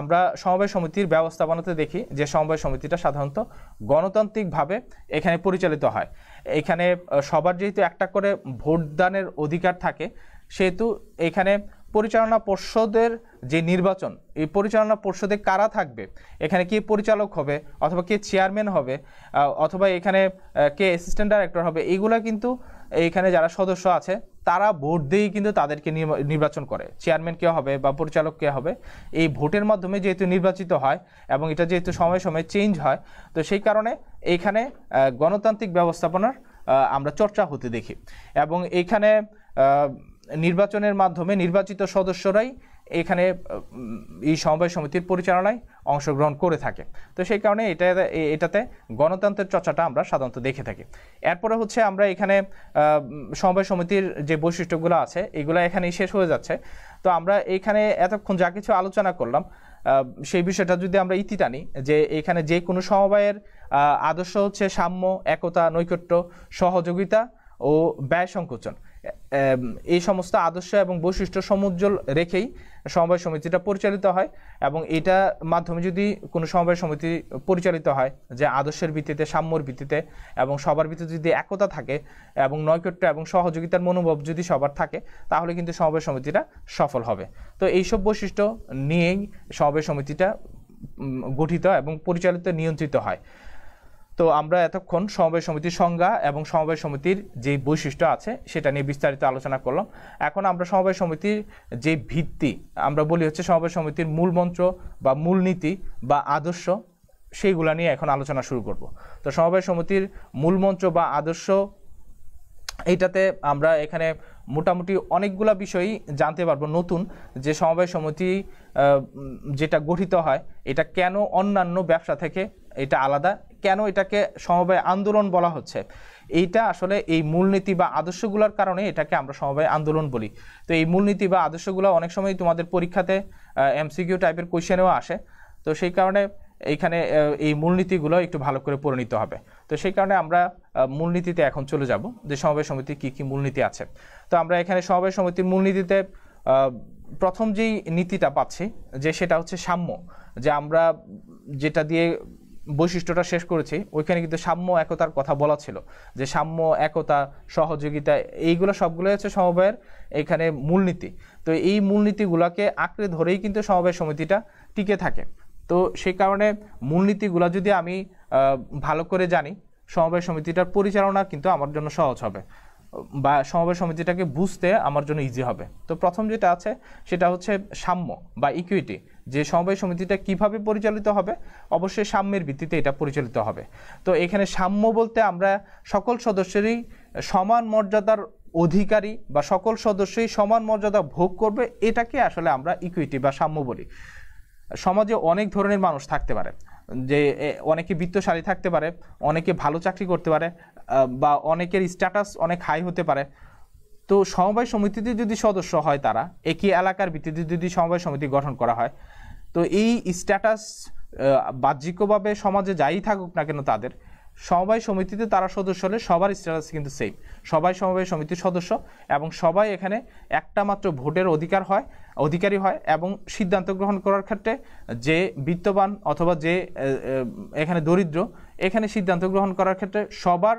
আমরা সমবায় সমিতির ব্যবস্থাপনাতে দেখি যে সমবায় সমিতিটা সাধারণত গণতান্ত্রিকভাবে এখানে পরিচালিত হয় এখানে সবার যেহেতু একটা করে ভোটদানের অধিকার থাকে সেহেতু এখানে পরিচালনা পর্ষদের যে নির্বাচন এই পরিচালনা পর্ষদে কারা থাকবে এখানে কে পরিচালক হবে অথবা কে চেয়ারম্যান হবে অথবা এখানে কে অ্যাসিস্ট্যান্ট ডাইরেক্টর হবে এইগুলো কিন্তু এইখানে যারা সদস্য আছে তারা ভোট দিয়েই কিন্তু তাদেরকে নির্বাচন করে চেয়ারম্যান কে হবে বা পরিচালক কে হবে এই ভোটের মাধ্যমে যেহেতু নির্বাচিত হয় এবং এটা যেহেতু সময়ে সময়ে চেঞ্জ হয় তো সেই কারণে এইখানে গণতান্ত্রিক ব্যবস্থাপনার আমরা চর্চা হতে দেখি এবং এইখানে নির্বাচনের মাধ্যমে নির্বাচিত সদস্যরাই এখানে এই সমবায় সমিতির পরিচালনায় অংশগ্রহণ করে থাকে তো সেই কারণে এটা এটাতে গণতন্ত্রের চর্চাটা আমরা সাধারণত দেখে থাকি এরপরে হচ্ছে আমরা এখানে সমবায় সমিতির যে বৈশিষ্ট্যগুলো আছে এগুলো এখানেই শেষ হয়ে যাচ্ছে তো আমরা এখানে এতক্ষণ যা কিছু আলোচনা করলাম সেই বিষয়টা যদি আমরা ইতি টানি যে এখানে যে কোনো সমবায়ের আদর্শ হচ্ছে সাম্য একতা নৈকট্য সহযোগিতা ও ব্যয় সংকোচন এই সমস্ত আদর্শ এবং বৈশিষ্ট্য সমুজ্জ্বল রেখেই সমবায় সমিতিটা পরিচালিত হয় এবং এটা মাধ্যমে যদি কোনো সমবায় সমিতি পরিচালিত হয় যে আদর্শের ভিত্তিতে সাম্যর ভিত্তিতে এবং সবার ভিতরে যদি একতা থাকে এবং নৈকট্য এবং সহযোগিতার মনোভাব যদি সবার থাকে তাহলে কিন্তু সমবায় সমিতিটা সফল হবে তো এইসব বৈশিষ্ট্য নিয়েই সমবায় সমিতিটা গঠিত এবং পরিচালিত নিয়ন্ত্রিত হয় তো আমরা এতক্ষণ সমবায় সমিতির সংজ্ঞা এবং সমবায় সমিতির যে বৈশিষ্ট্য আছে সেটা নিয়ে বিস্তারিত আলোচনা করলাম এখন আমরা সমবায় সমিতির যে ভিত্তি আমরা বলি হচ্ছে সমবায় সমিতির মূল মন্ত্র বা মূলনীতি বা আদর্শ সেইগুলা নিয়ে এখন আলোচনা শুরু করব তো সমবায় সমিতির মূল মন্ত্র বা আদর্শ এইটাতে আমরা এখানে মোটামুটি অনেকগুলা বিষয়ই জানতে পারবো নতুন যে সমবায় সমিতি যেটা গঠিত হয় এটা কেন অন্যান্য ব্যবসা থেকে এটা আলাদা কেন এটাকে সমবায় আন্দোলন বলা হচ্ছে এইটা আসলে এই মূলনীতি বা আদর্শগুলোর কারণে এটাকে আমরা সমবায় আন্দোলন বলি তো এই মূলনীতি বা আদর্শগুলো অনেক সময় তোমাদের পরীক্ষাতে এমসিকিউ টাইপের কোয়েশনেও আসে তো সেই কারণে এইখানে এই মূলনীতিগুলো একটু ভালো করে পরিণত হবে তো সেই কারণে আমরা মূলনীতিতে এখন চলে যাব যে সমবায় সমিতির কী কী মূলনীতি আছে তো আমরা এখানে সমবায় সমিতির মূলনীতিতে প্রথম যেই নীতিটা পাচ্ছি যে সেটা হচ্ছে সাম্য যে আমরা যেটা দিয়ে বৈশিষ্ট্যটা শেষ করেছি ওইখানে কিন্তু সাম্য একতার কথা বলা ছিল যে সাম্য একতা সহযোগিতা এইগুলো সবগুলো হচ্ছে সমবায়ের এখানে মূলনীতি তো এই মূলনীতিগুলোকে আঁকড়ে ধরেই কিন্তু সমবায় সমিতিটা টিকে থাকে তো সেই কারণে মূলনীতিগুলো যদি আমি ভালো করে জানি সমবায় সমিতিটার পরিচালনা কিন্তু আমার জন্য সহজ হবে বা সমবায় সমিতিটাকে বুঝতে আমার জন্য ইজি হবে তো প্রথম যেটা আছে সেটা হচ্ছে সাম্য বা ইকুইটি যে সমবায় সমিতিটা কিভাবে পরিচালিত হবে অবশ্যই সাম্যের ভিত্তিতে এটা পরিচালিত হবে তো এখানে সাম্য বলতে আমরা সকল সদস্যেরই সমান মর্যাদার অধিকারী বা সকল সদস্যই সমান মর্যাদা ভোগ করবে এটাকে আসলে আমরা ইকুইটি বা সাম্য বলি সমাজে অনেক ধরনের মানুষ থাকতে পারে যে অনেকে বৃত্তশালী থাকতে পারে অনেকে ভালো চাকরি করতে পারে বা অনেকের স্ট্যাটাস অনেক হাই হতে পারে তো সমবায় সমিতিতে যদি সদস্য হয় তারা একই এলাকার ভিত্তিতে যদি সমবায় সমিতি গঠন করা হয় তো এই স্ট্যাটাস বাহ্যিকভাবে সমাজে যাই থাকুক না কেন তাদের সবাই সমিতিতে তারা সদস্য হলে সবার স্ট্যাটাস কিন্তু সেম সবাই সমবায় সমিতির সদস্য এবং সবাই এখানে একটা মাত্র ভোটের অধিকার হয় অধিকারী হয় এবং সিদ্ধান্ত গ্রহণ করার ক্ষেত্রে যে বিত্তবান অথবা যে এখানে দরিদ্র এখানে সিদ্ধান্ত গ্রহণ করার ক্ষেত্রে সবার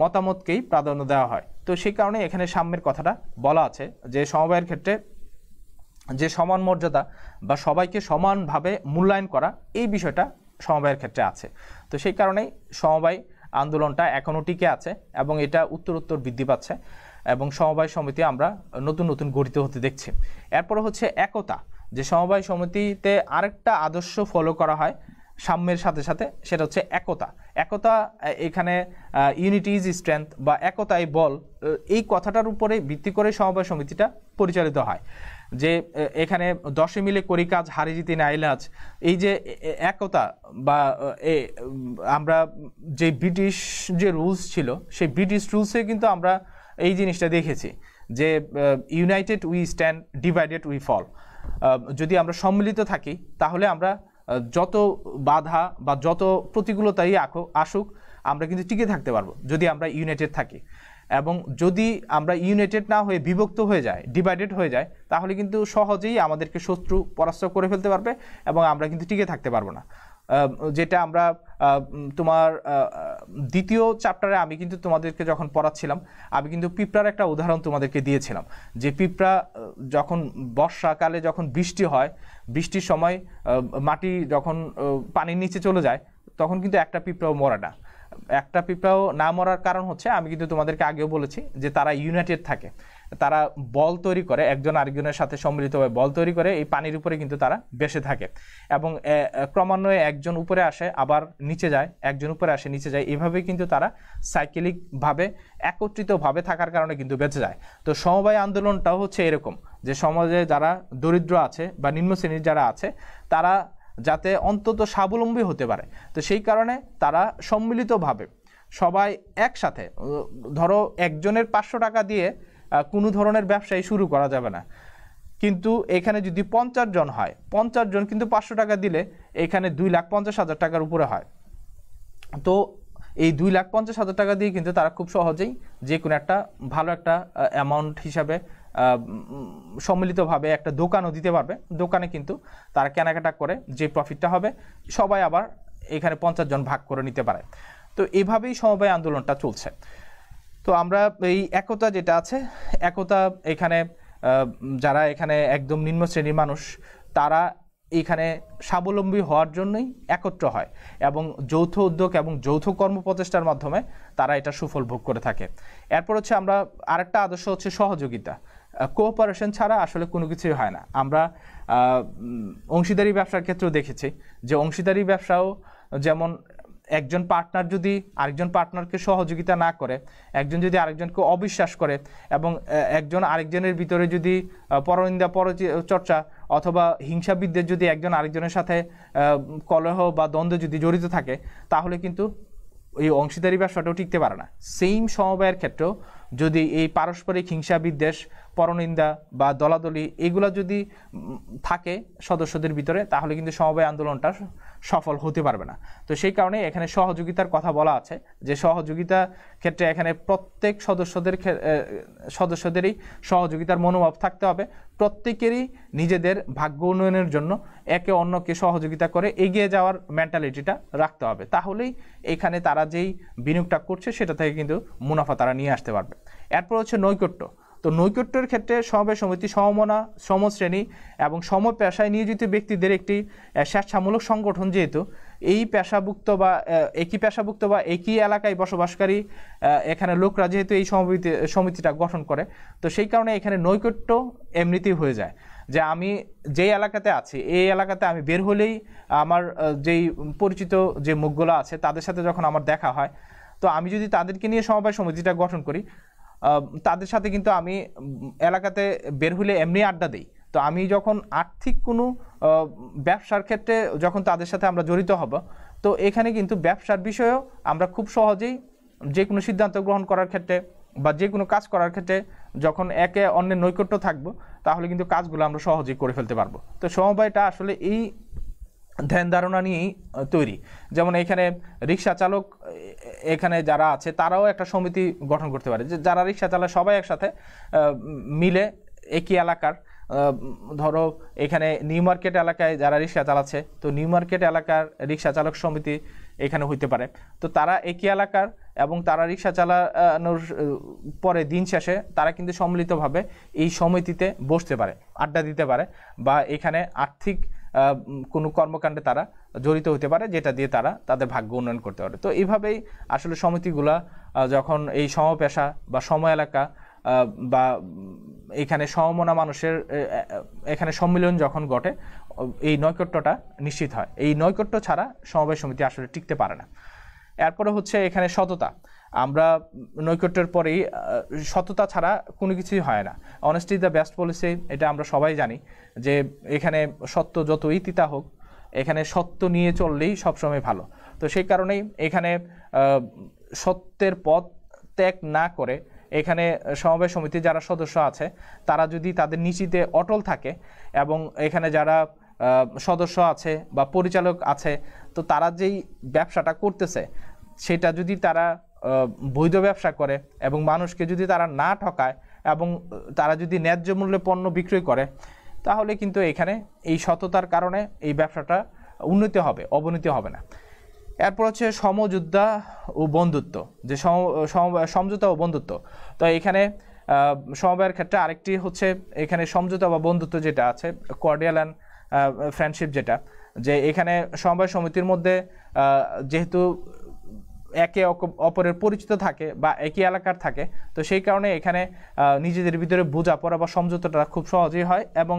মতামতকেই প্রাধান্য দেওয়া হয় তো সেই কারণে এখানে সাম্যের কথাটা বলা আছে যে সমবায়ের ক্ষেত্রে যে সমান মর্যাদা বা সবাইকে সমানভাবে মূল্যায়ন করা এই বিষয়টা সমবায়ের ক্ষেত্রে আছে তো সেই কারণেই সমবায় আন্দোলনটা এখনও টিকে আছে এবং এটা উত্তরোত্তর বৃদ্ধি পাচ্ছে এবং সমবায় সমিতি আমরা নতুন নতুন গঠিত হতে দেখছি এরপর হচ্ছে একতা যে সমবায় সমিতিতে আরেকটা আদর্শ ফলো করা হয় সাম্যের সাথে সাথে সেটা হচ্ছে একতা একতা এখানে ইউনিটি ইজ স্ট্রেংথ বা একতাই বল এই কথাটার উপরে ভিত্তি করে সমবায় সমিতিটা পরিচালিত হয় যে এখানে দশে মিলে করি কাজ হারি জিতি নাইলাজ এই যে একতা বা এ আমরা যে ব্রিটিশ যে রুলস ছিল সেই ব্রিটিশ রুলসে কিন্তু আমরা এই জিনিসটা দেখেছি যে united we stand divided we fall যদি আমরা সম্মিলিত থাকি তাহলে আমরা যত বাধা বা যত প্রতিকূলতাই আসুক আমরা কিন্তু টিকে থাকতে পারবো যদি আমরা ইউনাইটেড থাকি এবং যদি আমরা ইউনাইটেড না হয়ে বিভক্ত হয়ে যায় ডিভাইডেড হয়ে যায় তাহলে কিন্তু সহজেই আমাদেরকে শত্রু পরাস্ত করে ফেলতে পারবে এবং আমরা কিন্তু টিকে থাকতে পারবো না যেটা আমরা তোমার দ্বিতীয় চ্যাপ্টারে আমি কিন্তু তোমাদেরকে যখন পড়াচ্ছিলাম আমি কিন্তু পিঁপড়ার একটা উদাহরণ তোমাদেরকে দিয়েছিলাম যে পিঁপড়া যখন বর্ষাকালে যখন বৃষ্টি হয় বৃষ্টির সময় মাটি যখন পানির নিচে চলে যায় তখন কিন্তু একটা পিঁপড়াও মরে না একটা পিঁপড়াও না মরার কারণ হচ্ছে আমি কিন্তু তোমাদেরকে আগেও বলেছি যে তারা ইউনাইটেড থাকে তারা বল তৈরি করে একজন আরেকজনের সাথে সম্মিলিতভাবে বল তৈরি করে এই পানির উপরে কিন্তু তারা বেসে থাকে এবং ক্রমান্বয়ে একজন উপরে আসে আবার নিচে যায় একজন উপরে আসে নিচে যায় এভাবে কিন্তু তারা সাইকেলিকভাবে একত্রিতভাবে থাকার কারণে কিন্তু বেঁচে যায় তো সমবায় আন্দোলনটাও হচ্ছে এরকম যে সমাজে যারা দরিদ্র আছে বা নিম্ন শ্রেণীর যারা আছে তারা যাতে অন্তত স্বাবলম্বী হতে পারে তো সেই কারণে তারা সম্মিলিতভাবে সবাই একসাথে ধরো একজনের পাঁচশো টাকা দিয়ে কোনো ধরনের ব্যবসায় শুরু করা যাবে না কিন্তু এখানে যদি পঞ্চাশ জন হয় পঞ্চাশ জন কিন্তু পাঁচশো টাকা দিলে এখানে দুই লাখ পঞ্চাশ হাজার টাকার উপরে হয় তো এই দুই লাখ পঞ্চাশ হাজার টাকা দিয়ে কিন্তু তারা খুব সহজেই যে কোনো একটা ভালো একটা অ্যামাউন্ট হিসাবে সম্মিলিতভাবে একটা দোকানও দিতে পারবে দোকানে কিন্তু তারা কেনাকাটা করে যে প্রফিটটা হবে সবাই আবার এখানে পঞ্চাশ জন ভাগ করে নিতে পারে তো এভাবেই সমবায় আন্দোলনটা চলছে তো আমরা এই একতা যেটা আছে একতা এখানে যারা এখানে একদম নিম্ন শ্রেণীর মানুষ তারা এখানে স্বাবলম্বী হওয়ার জন্যই একত্র হয় এবং যৌথ উদ্যোগ এবং যৌথ প্রচেষ্টার মাধ্যমে তারা এটা সুফল ভোগ করে থাকে এরপর হচ্ছে আমরা আরেকটা আদর্শ হচ্ছে সহযোগিতা কোঅপারেশন ছাড়া আসলে কোনো কিছুই হয় না আমরা অংশীদারি ব্যবসার ক্ষেত্রেও দেখেছি যে অংশীদারি ব্যবসাও যেমন একজন পার্টনার যদি আরেকজন পার্টনারকে সহযোগিতা না করে একজন যদি আরেকজনকে অবিশ্বাস করে এবং একজন আরেকজনের ভিতরে যদি পরনিন্দা পরচর্চা অথবা হিংসাবিদ্যের যদি একজন আরেকজনের সাথে কলহ বা দ্বন্দ্ব যদি জড়িত থাকে তাহলে কিন্তু এই অংশীদারি ব্যবসাটাও টিকতে পারে না সেইম সমবায়ের ক্ষেত্রেও যদি এই পারস্পরিক হিংসাবিদ্বেষ পরনিন্দা বা দলাদলি এগুলো যদি থাকে সদস্যদের ভিতরে তাহলে কিন্তু সমবায় আন্দোলনটা সফল হতে পারবে না তো সেই কারণে এখানে সহযোগিতার কথা বলা আছে যে সহযোগিতা ক্ষেত্রে এখানে প্রত্যেক সদস্যদের সদস্যদেরই সহযোগিতার মনোভাব থাকতে হবে প্রত্যেকেরই নিজেদের ভাগ্য উন্নয়নের জন্য একে অন্যকে সহযোগিতা করে এগিয়ে যাওয়ার মেন্টালিটিটা রাখতে হবে তাহলেই এখানে তারা যেই বিনিয়োগটা করছে সেটা থেকে কিন্তু মুনাফা তারা নিয়ে আসতে পারবে এরপর হচ্ছে নৈকট্য তো নৈকট্যের ক্ষেত্রে সমাবেশ সমিতি সমমনা সমশ্রেণী এবং সম পেশায় নিয়োজিত ব্যক্তিদের একটি স্বেচ্ছামূলক সংগঠন যেহেতু এই পেশাভুক্ত বা একই পেশাভুক্ত বা একই এলাকায় বসবাসকারী এখানে লোকরা যেহেতু এই সমিতি সমিতিটা গঠন করে তো সেই কারণে এখানে নৈকট্য এমনিতেই হয়ে যায় যে আমি যেই এলাকাতে আছি এই এলাকাতে আমি বের হলেই আমার যেই পরিচিত যে মুখগুলো আছে তাদের সাথে যখন আমার দেখা হয় তো আমি যদি তাদেরকে নিয়ে সমবায় সমিতিটা গঠন করি তাদের সাথে কিন্তু আমি এলাকাতে বের হলে এমনি আড্ডা দিই তো আমি যখন আর্থিক কোনো ব্যবসার ক্ষেত্রে যখন তাদের সাথে আমরা জড়িত হব তো এখানে কিন্তু ব্যবসার বিষয়েও আমরা খুব সহজেই যে কোনো সিদ্ধান্ত গ্রহণ করার ক্ষেত্রে বা যে কোনো কাজ করার ক্ষেত্রে যখন একে অন্যের নৈকট্য থাকবো তাহলে কিন্তু কাজগুলো আমরা সহজেই করে ফেলতে পারবো তো সমবায়টা আসলে এই ধ্যান ধারণা নিয়েই তৈরি যেমন এখানে রিক্সা চালক এখানে যারা আছে তারাও একটা সমিতি গঠন করতে পারে যে যারা রিক্সা চালায় সবাই একসাথে মিলে একই এলাকার ধরো এখানে নিউ মার্কেট এলাকায় যারা রিক্সা চালাচ্ছে তো নিউ মার্কেট এলাকার রিক্সা চালক সমিতি এখানে হইতে পারে তো তারা একই এলাকার এবং তারা রিক্সা চালানোর পরে দিন শেষে তারা কিন্তু সম্মিলিতভাবে এই সমিতিতে বসতে পারে আড্ডা দিতে পারে বা এখানে আর্থিক কোনো কর্মকাণ্ডে তারা জড়িত হতে পারে যেটা দিয়ে তারা তাদের ভাগ্য উন্নয়ন করতে পারে তো এইভাবেই আসলে সমিতিগুলা যখন এই সমপেশা বা সম এলাকা বা এখানে সমমনা মানুষের এখানে সম্মিলন যখন ঘটে এই নৈকট্যটা নিশ্চিত হয় এই নৈকট্য ছাড়া সমবায় সমিতি আসলে টিকতে পারে না এরপরে হচ্ছে এখানে সততা আমরা নৈকট্যের পরেই সততা ছাড়া কোনো কিছুই হয় না অনেস্টি দ্য বেস্ট পলিসি এটা আমরা সবাই জানি যে এখানে সত্য যতই তিতা হোক এখানে সত্য নিয়ে চললেই সবসময় ভালো তো সেই কারণেই এখানে সত্যের পথ ত্যাগ না করে এখানে সমবায় সমিতি যারা সদস্য আছে তারা যদি তাদের নিচিতে অটল থাকে এবং এখানে যারা সদস্য আছে বা পরিচালক আছে তো তারা যেই ব্যবসাটা করতেছে সেটা যদি তারা বৈধ ব্যবসা করে এবং মানুষকে যদি তারা না ঠকায় এবং তারা যদি ন্যায্য মূল্যে পণ্য বিক্রয় করে তাহলে কিন্তু এখানে এই সততার কারণে এই ব্যবসাটা উন্নতি হবে অবনতি হবে না এরপর হচ্ছে সমযোদ্ধা ও বন্ধুত্ব যে সমঝোতা ও বন্ধুত্ব তো এখানে সমবায়ের ক্ষেত্রে আরেকটি হচ্ছে এখানে সমঝোতা বা বন্ধুত্ব যেটা আছে কর্ডিয়াল অ্যান্ড ফ্রেন্ডশিপ যেটা যে এখানে সমবায় সমিতির মধ্যে যেহেতু একে অপরের পরিচিত থাকে বা একই এলাকার থাকে তো সেই কারণে এখানে নিজেদের ভিতরে বোঝাপড়া বা সমঝোতাটা খুব সহজেই হয় এবং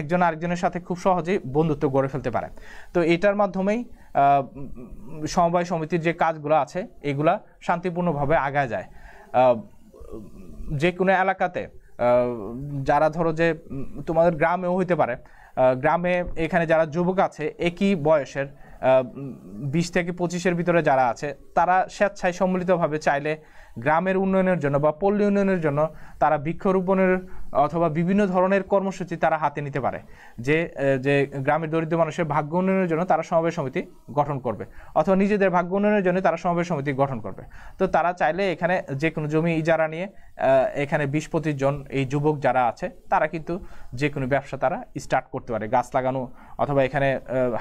একজন আরেকজনের সাথে খুব সহজেই বন্ধুত্ব গড়ে ফেলতে পারে তো এটার মাধ্যমেই সমবায় সমিতির যে কাজগুলো আছে এগুলা শান্তিপূর্ণভাবে আগা যায় যে কোনো এলাকাতে যারা ধরো যে তোমাদের গ্রামেও হইতে পারে গ্রামে এখানে যারা যুবক আছে একই বয়সের বিশ থেকে পঁচিশের ভিতরে যারা আছে তারা স্বেচ্ছায় সম্মিলিতভাবে চাইলে গ্রামের উন্নয়নের জন্য বা পল্লী উন্নয়নের জন্য তারা বৃক্ষরোপণের অথবা বিভিন্ন ধরনের কর্মসূচি তারা হাতে নিতে পারে যে যে গ্রামের দরিদ্র মানুষের ভাগ্য উন্নয়নের জন্য তারা সমাবেশ সমিতি গঠন করবে অথবা নিজেদের ভাগ্য উন্নয়নের জন্য তারা সমাবেশ সমিতি গঠন করবে তো তারা চাইলে এখানে যে কোনো জমি ইজারা নিয়ে এখানে বিশ পঁচিশ জন এই যুবক যারা আছে তারা কিন্তু যে কোনো ব্যবসা তারা স্টার্ট করতে পারে গাছ লাগানো অথবা এখানে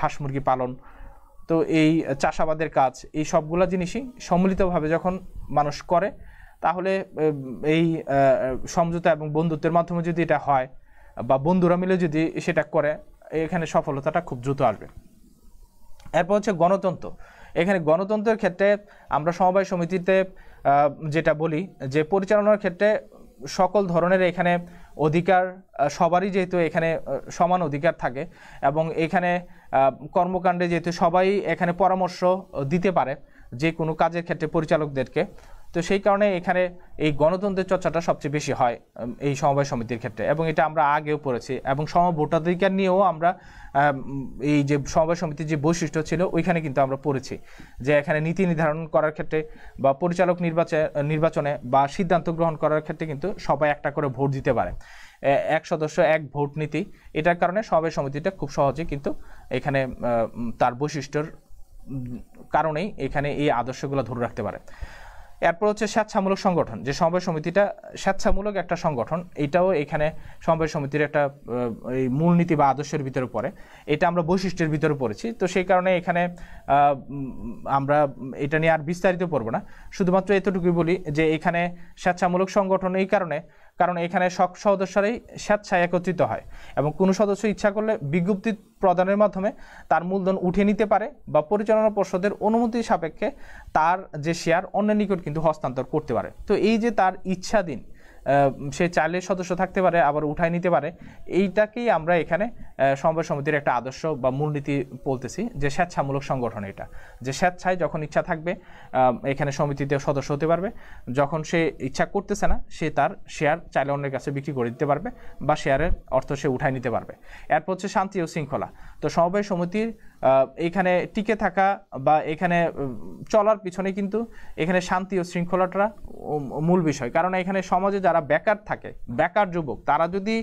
হাঁস মুরগি পালন তো এই চাষাবাদের কাজ এই সবগুলো জিনিসই সম্মিলিতভাবে যখন মানুষ করে তাহলে এই সমঝোতা এবং বন্ধুত্বের মাধ্যমে যদি এটা হয় বা বন্ধুরা মিলে যদি সেটা করে এখানে সফলতাটা খুব দ্রুত আসবে এরপর হচ্ছে গণতন্ত্র এখানে গণতন্ত্রের ক্ষেত্রে আমরা সমবায় সমিতিতে যেটা বলি যে পরিচালনার ক্ষেত্রে সকল ধরনের এখানে অধিকার সবারই যেহেতু এখানে সমান অধিকার থাকে এবং এখানে কর্মকাণ্ডে যেহেতু সবাই এখানে পরামর্শ দিতে পারে যে কোনো কাজের ক্ষেত্রে পরিচালকদেরকে তো সেই কারণে এখানে এই গণতন্ত্রের চর্চাটা সবচেয়ে বেশি হয় এই সমবায় সমিতির ক্ষেত্রে এবং এটা আমরা আগেও পড়েছি এবং সম ভোটাধিকার নিয়েও আমরা এই যে সমবায় সমিতির যে বৈশিষ্ট্য ছিল ওইখানে কিন্তু আমরা পড়েছি যে এখানে নীতি নির্ধারণ করার ক্ষেত্রে বা পরিচালক নির্বাচন নির্বাচনে বা সিদ্ধান্ত গ্রহণ করার ক্ষেত্রে কিন্তু সবাই একটা করে ভোট দিতে পারে এক সদস্য এক ভোট নীতি এটার কারণে সমবায় সমিতিটা খুব সহজে কিন্তু এখানে তার বৈশিষ্ট্যর কারণেই এখানে এই আদর্শগুলো ধরে রাখতে পারে এরপর হচ্ছে স্বেচ্ছামূলক সংগঠন যে সমবায় সমিতিটা স্বেচ্ছামূলক একটা সংগঠন এটাও এখানে সমবায় সমিতির একটা এই মূলনীতি বা আদর্শের ভিতরে পড়ে এটা আমরা বৈশিষ্ট্যের ভিতরে পড়েছি তো সেই কারণে এখানে আমরা এটা নিয়ে আর বিস্তারিত পড়বো না শুধুমাত্র এতটুকুই বলি যে এখানে স্বেচ্ছামূলক সংগঠন এই কারণে কারণ এখানে সব সদস্যরাই স্বেচ্ছায় একত্রিত হয় এবং কোনো সদস্য ইচ্ছা করলে বিজ্ঞপ্তি প্রদানের মাধ্যমে তার মূলধন উঠে নিতে পারে বা পরিচালনা পর্ষদের অনুমতি সাপেক্ষে তার যে শেয়ার অন্যের নিকট কিন্তু হস্তান্তর করতে পারে তো এই যে তার ইচ্ছাধীন সে চাইলে সদস্য থাকতে পারে আবার উঠায় নিতে পারে এইটাকেই আমরা এখানে সমবায় সমিতির একটা আদর্শ বা মূলনীতি বলতেছি যে স্বেচ্ছামূলক সংগঠন এটা যে স্বেচ্ছায় যখন ইচ্ছা থাকবে এখানে সমিতিতে সদস্য হতে পারবে যখন সে ইচ্ছা করতেছে না সে তার শেয়ার চাইলে অন্যের কাছে বিক্রি করে দিতে পারবে বা শেয়ারের অর্থ সে উঠায় নিতে পারবে এরপর হচ্ছে শান্তি ও শৃঙ্খলা তো সমবায় সমিতির এখানে টিকে থাকা বা এখানে চলার পিছনে কিন্তু এখানে শান্তি ও শৃঙ্খলাটা মূল বিষয় কারণ এখানে সমাজে যারা বেকার থাকে বেকার যুবক তারা যদি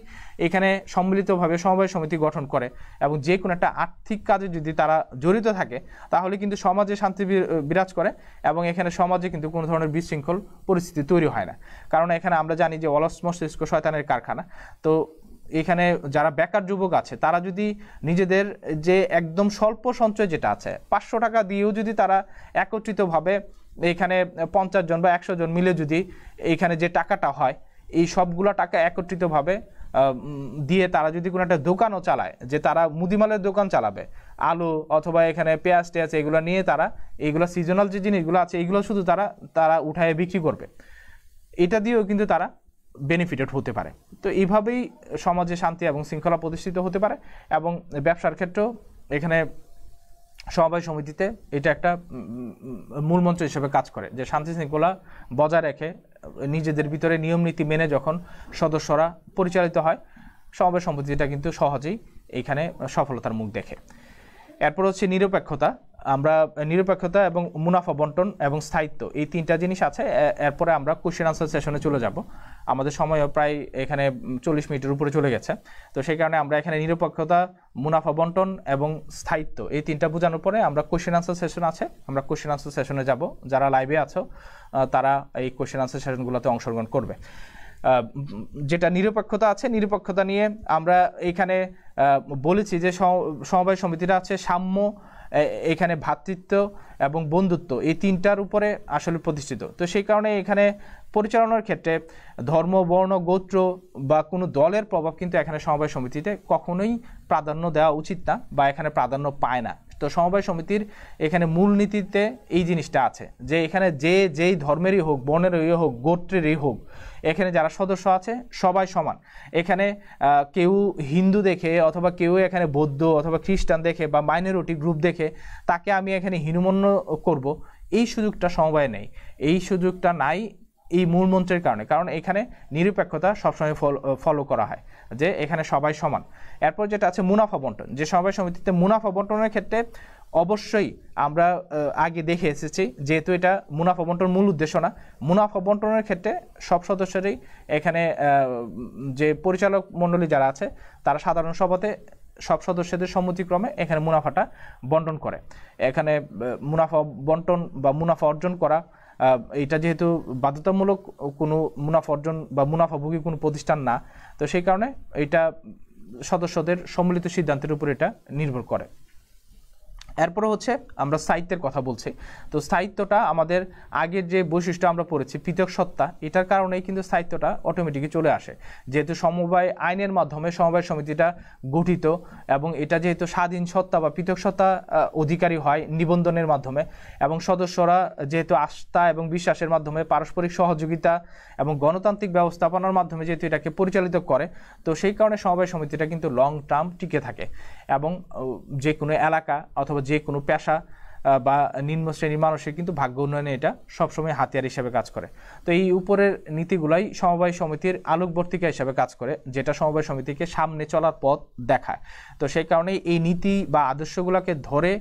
এখানে সম্মিলিতভাবে সমবায় সমিতি গঠন করে এবং যে কোনো একটা আর্থিক কাজে যদি তারা জড়িত থাকে তাহলে কিন্তু সমাজে শান্তি বিরাজ করে এবং এখানে সমাজে কিন্তু কোনো ধরনের বিশৃঙ্খল পরিস্থিতি তৈরি হয় না কারণ এখানে আমরা জানি যে অলস মস্তিষ্ক শয়তানের কারখানা তো এখানে যারা বেকার যুবক আছে তারা যদি নিজেদের যে একদম স্বল্প সঞ্চয় যেটা আছে পাঁচশো টাকা দিয়েও যদি তারা একত্রিতভাবে এখানে পঞ্চাশ জন বা একশো জন মিলে যদি এখানে যে টাকাটা হয় এই সবগুলো টাকা একত্রিতভাবে দিয়ে তারা যদি কোনো একটা দোকানও চালায় যে তারা মুদিমালের দোকান চালাবে আলু অথবা এখানে পেঁয়াজ টেয়াজ এগুলো নিয়ে তারা এইগুলো সিজনাল যে জিনিসগুলো আছে এইগুলো শুধু তারা তারা উঠায় বিক্রি করবে এটা দিয়েও কিন্তু তারা বেনিফিটেড হতে পারে তো এইভাবেই সমাজে শান্তি এবং শৃঙ্খলা প্রতিষ্ঠিত হতে পারে এবং ব্যবসার ক্ষেত্রেও এখানে সবাই সমিতিতে এটা একটা মূলমন্ত্র হিসেবে কাজ করে যে শান্তি শৃঙ্খলা বজায় রেখে নিজেদের ভিতরে নিয়মনীতি মেনে যখন সদস্যরা পরিচালিত হয় সমাবেশ সম্পত্তিটা কিন্তু সহজেই এখানে সফলতার মুখ দেখে এরপর হচ্ছে নিরপেক্ষতা আমরা নিরপেক্ষতা এবং মুনাফা বন্টন এবং স্থায়িত্ব এই তিনটা জিনিস আছে এরপরে আমরা কোশ্চেন আনসার সেশনে চলে যাব আমাদের সময়ও প্রায় এখানে চল্লিশ মিনিটের উপরে চলে গেছে তো সেই কারণে আমরা এখানে নিরপেক্ষতা মুনাফা বন্টন এবং স্থায়িত্ব এই তিনটা বোঝানোর পরে আমরা কোশ্চেন আনসার সেশন আছে আমরা কোশ্চেন আনসার সেশনে যাব যারা লাইভে আছো তারা এই কোশ্চেন আনসার সেশনগুলোতে অংশগ্রহণ করবে যেটা নিরপেক্ষতা আছে নিরপেক্ষতা নিয়ে আমরা এখানে বলেছি যে সমবায় সমিতিটা আছে সাম্য এখানে ভ্রাতৃত্ব এবং বন্ধুত্ব এই তিনটার উপরে আসলে প্রতিষ্ঠিত তো সেই কারণে এখানে পরিচালনার ক্ষেত্রে ধর্ম বর্ণ গোত্র বা কোনো দলের প্রভাব কিন্তু এখানে সমবায় সমিতিতে কখনোই প্রাধান্য দেওয়া উচিত না বা এখানে প্রাধান্য পায় না তো সমবায় সমিতির এখানে মূলনীতিতে এই জিনিসটা আছে যে এখানে যে যেই ধর্মেরই হোক বর্ণেরই হোক গোত্রেরই হোক এখানে যারা সদস্য আছে সবাই সমান এখানে কেউ হিন্দু দেখে অথবা কেউ এখানে বৌদ্ধ অথবা খ্রিস্টান দেখে বা মাইনরিটি গ্রুপ দেখে তাকে আমি এখানে হীনমন্য করব এই সুযোগটা সমবায় নেই এই সুযোগটা নাই এই মূলমন্ত্রের কারণে কারণ এখানে নিরপেক্ষতা সবসময় ফলো করা হয় যে এখানে সবাই সমান এরপর যেটা আছে মুনাফা বন্টন যে সবাই সমিতিতে মুনাফা বন্টনের ক্ষেত্রে অবশ্যই আমরা আগে দেখে এসেছি যেহেতু এটা মুনাফা বন্টন মূল উদ্দেশ্য না মুনাফা বন্টনের ক্ষেত্রে সব সদস্যেরই এখানে যে পরিচালক মণ্ডলী যারা আছে তারা সাধারণ সভাতে সব সদস্যদের সম্মতিক্রমে এখানে মুনাফাটা বন্টন করে এখানে মুনাফা বন্টন বা মুনাফা অর্জন করা এটা যেহেতু বাধ্যতামূলক কোনো মুনাফা অর্জন বা মুনাফাভোগী কোনো প্রতিষ্ঠান না তো সেই কারণে এটা সদস্যদের সম্মিলিত সিদ্ধান্তের উপর এটা নির্ভর করে এরপরে হচ্ছে আমরা সাহিত্যের কথা বলছি তো সাহিত্যটা আমাদের আগের যে বৈশিষ্ট্য আমরা পড়েছি পৃথক সত্তা এটার কারণেই কিন্তু সাহিত্যটা অটোমেটিকই চলে আসে যেহেতু সমবায় আইনের মাধ্যমে সমবায় সমিতিটা গঠিত এবং এটা যেহেতু স্বাধীন সত্তা বা পৃথক সত্তা অধিকারী হয় নিবন্ধনের মাধ্যমে এবং সদস্যরা যেহেতু আস্থা এবং বিশ্বাসের মাধ্যমে পারস্পরিক সহযোগিতা এবং গণতান্ত্রিক ব্যবস্থাপনার মাধ্যমে যেহেতু এটাকে পরিচালিত করে তো সেই কারণে সমবায় সমিতিটা কিন্তু লং টার্ম টিকে থাকে এবং যে কোনো এলাকা অথবা যে কোনো পেশা বা নিম্ন শ্রেণীর মানুষের কিন্তু ভাগ্য উন্নয়নে এটা সবসময় হাতিয়ার হিসেবে কাজ করে তো এই উপরের নীতিগুলাই সমবায় সমিতির আলোকবর্তিকা হিসেবে কাজ করে যেটা সমবায় সমিতিকে সামনে চলার পথ দেখায় তো সেই কারণে এই নীতি বা আদর্শগুলোকে ধরে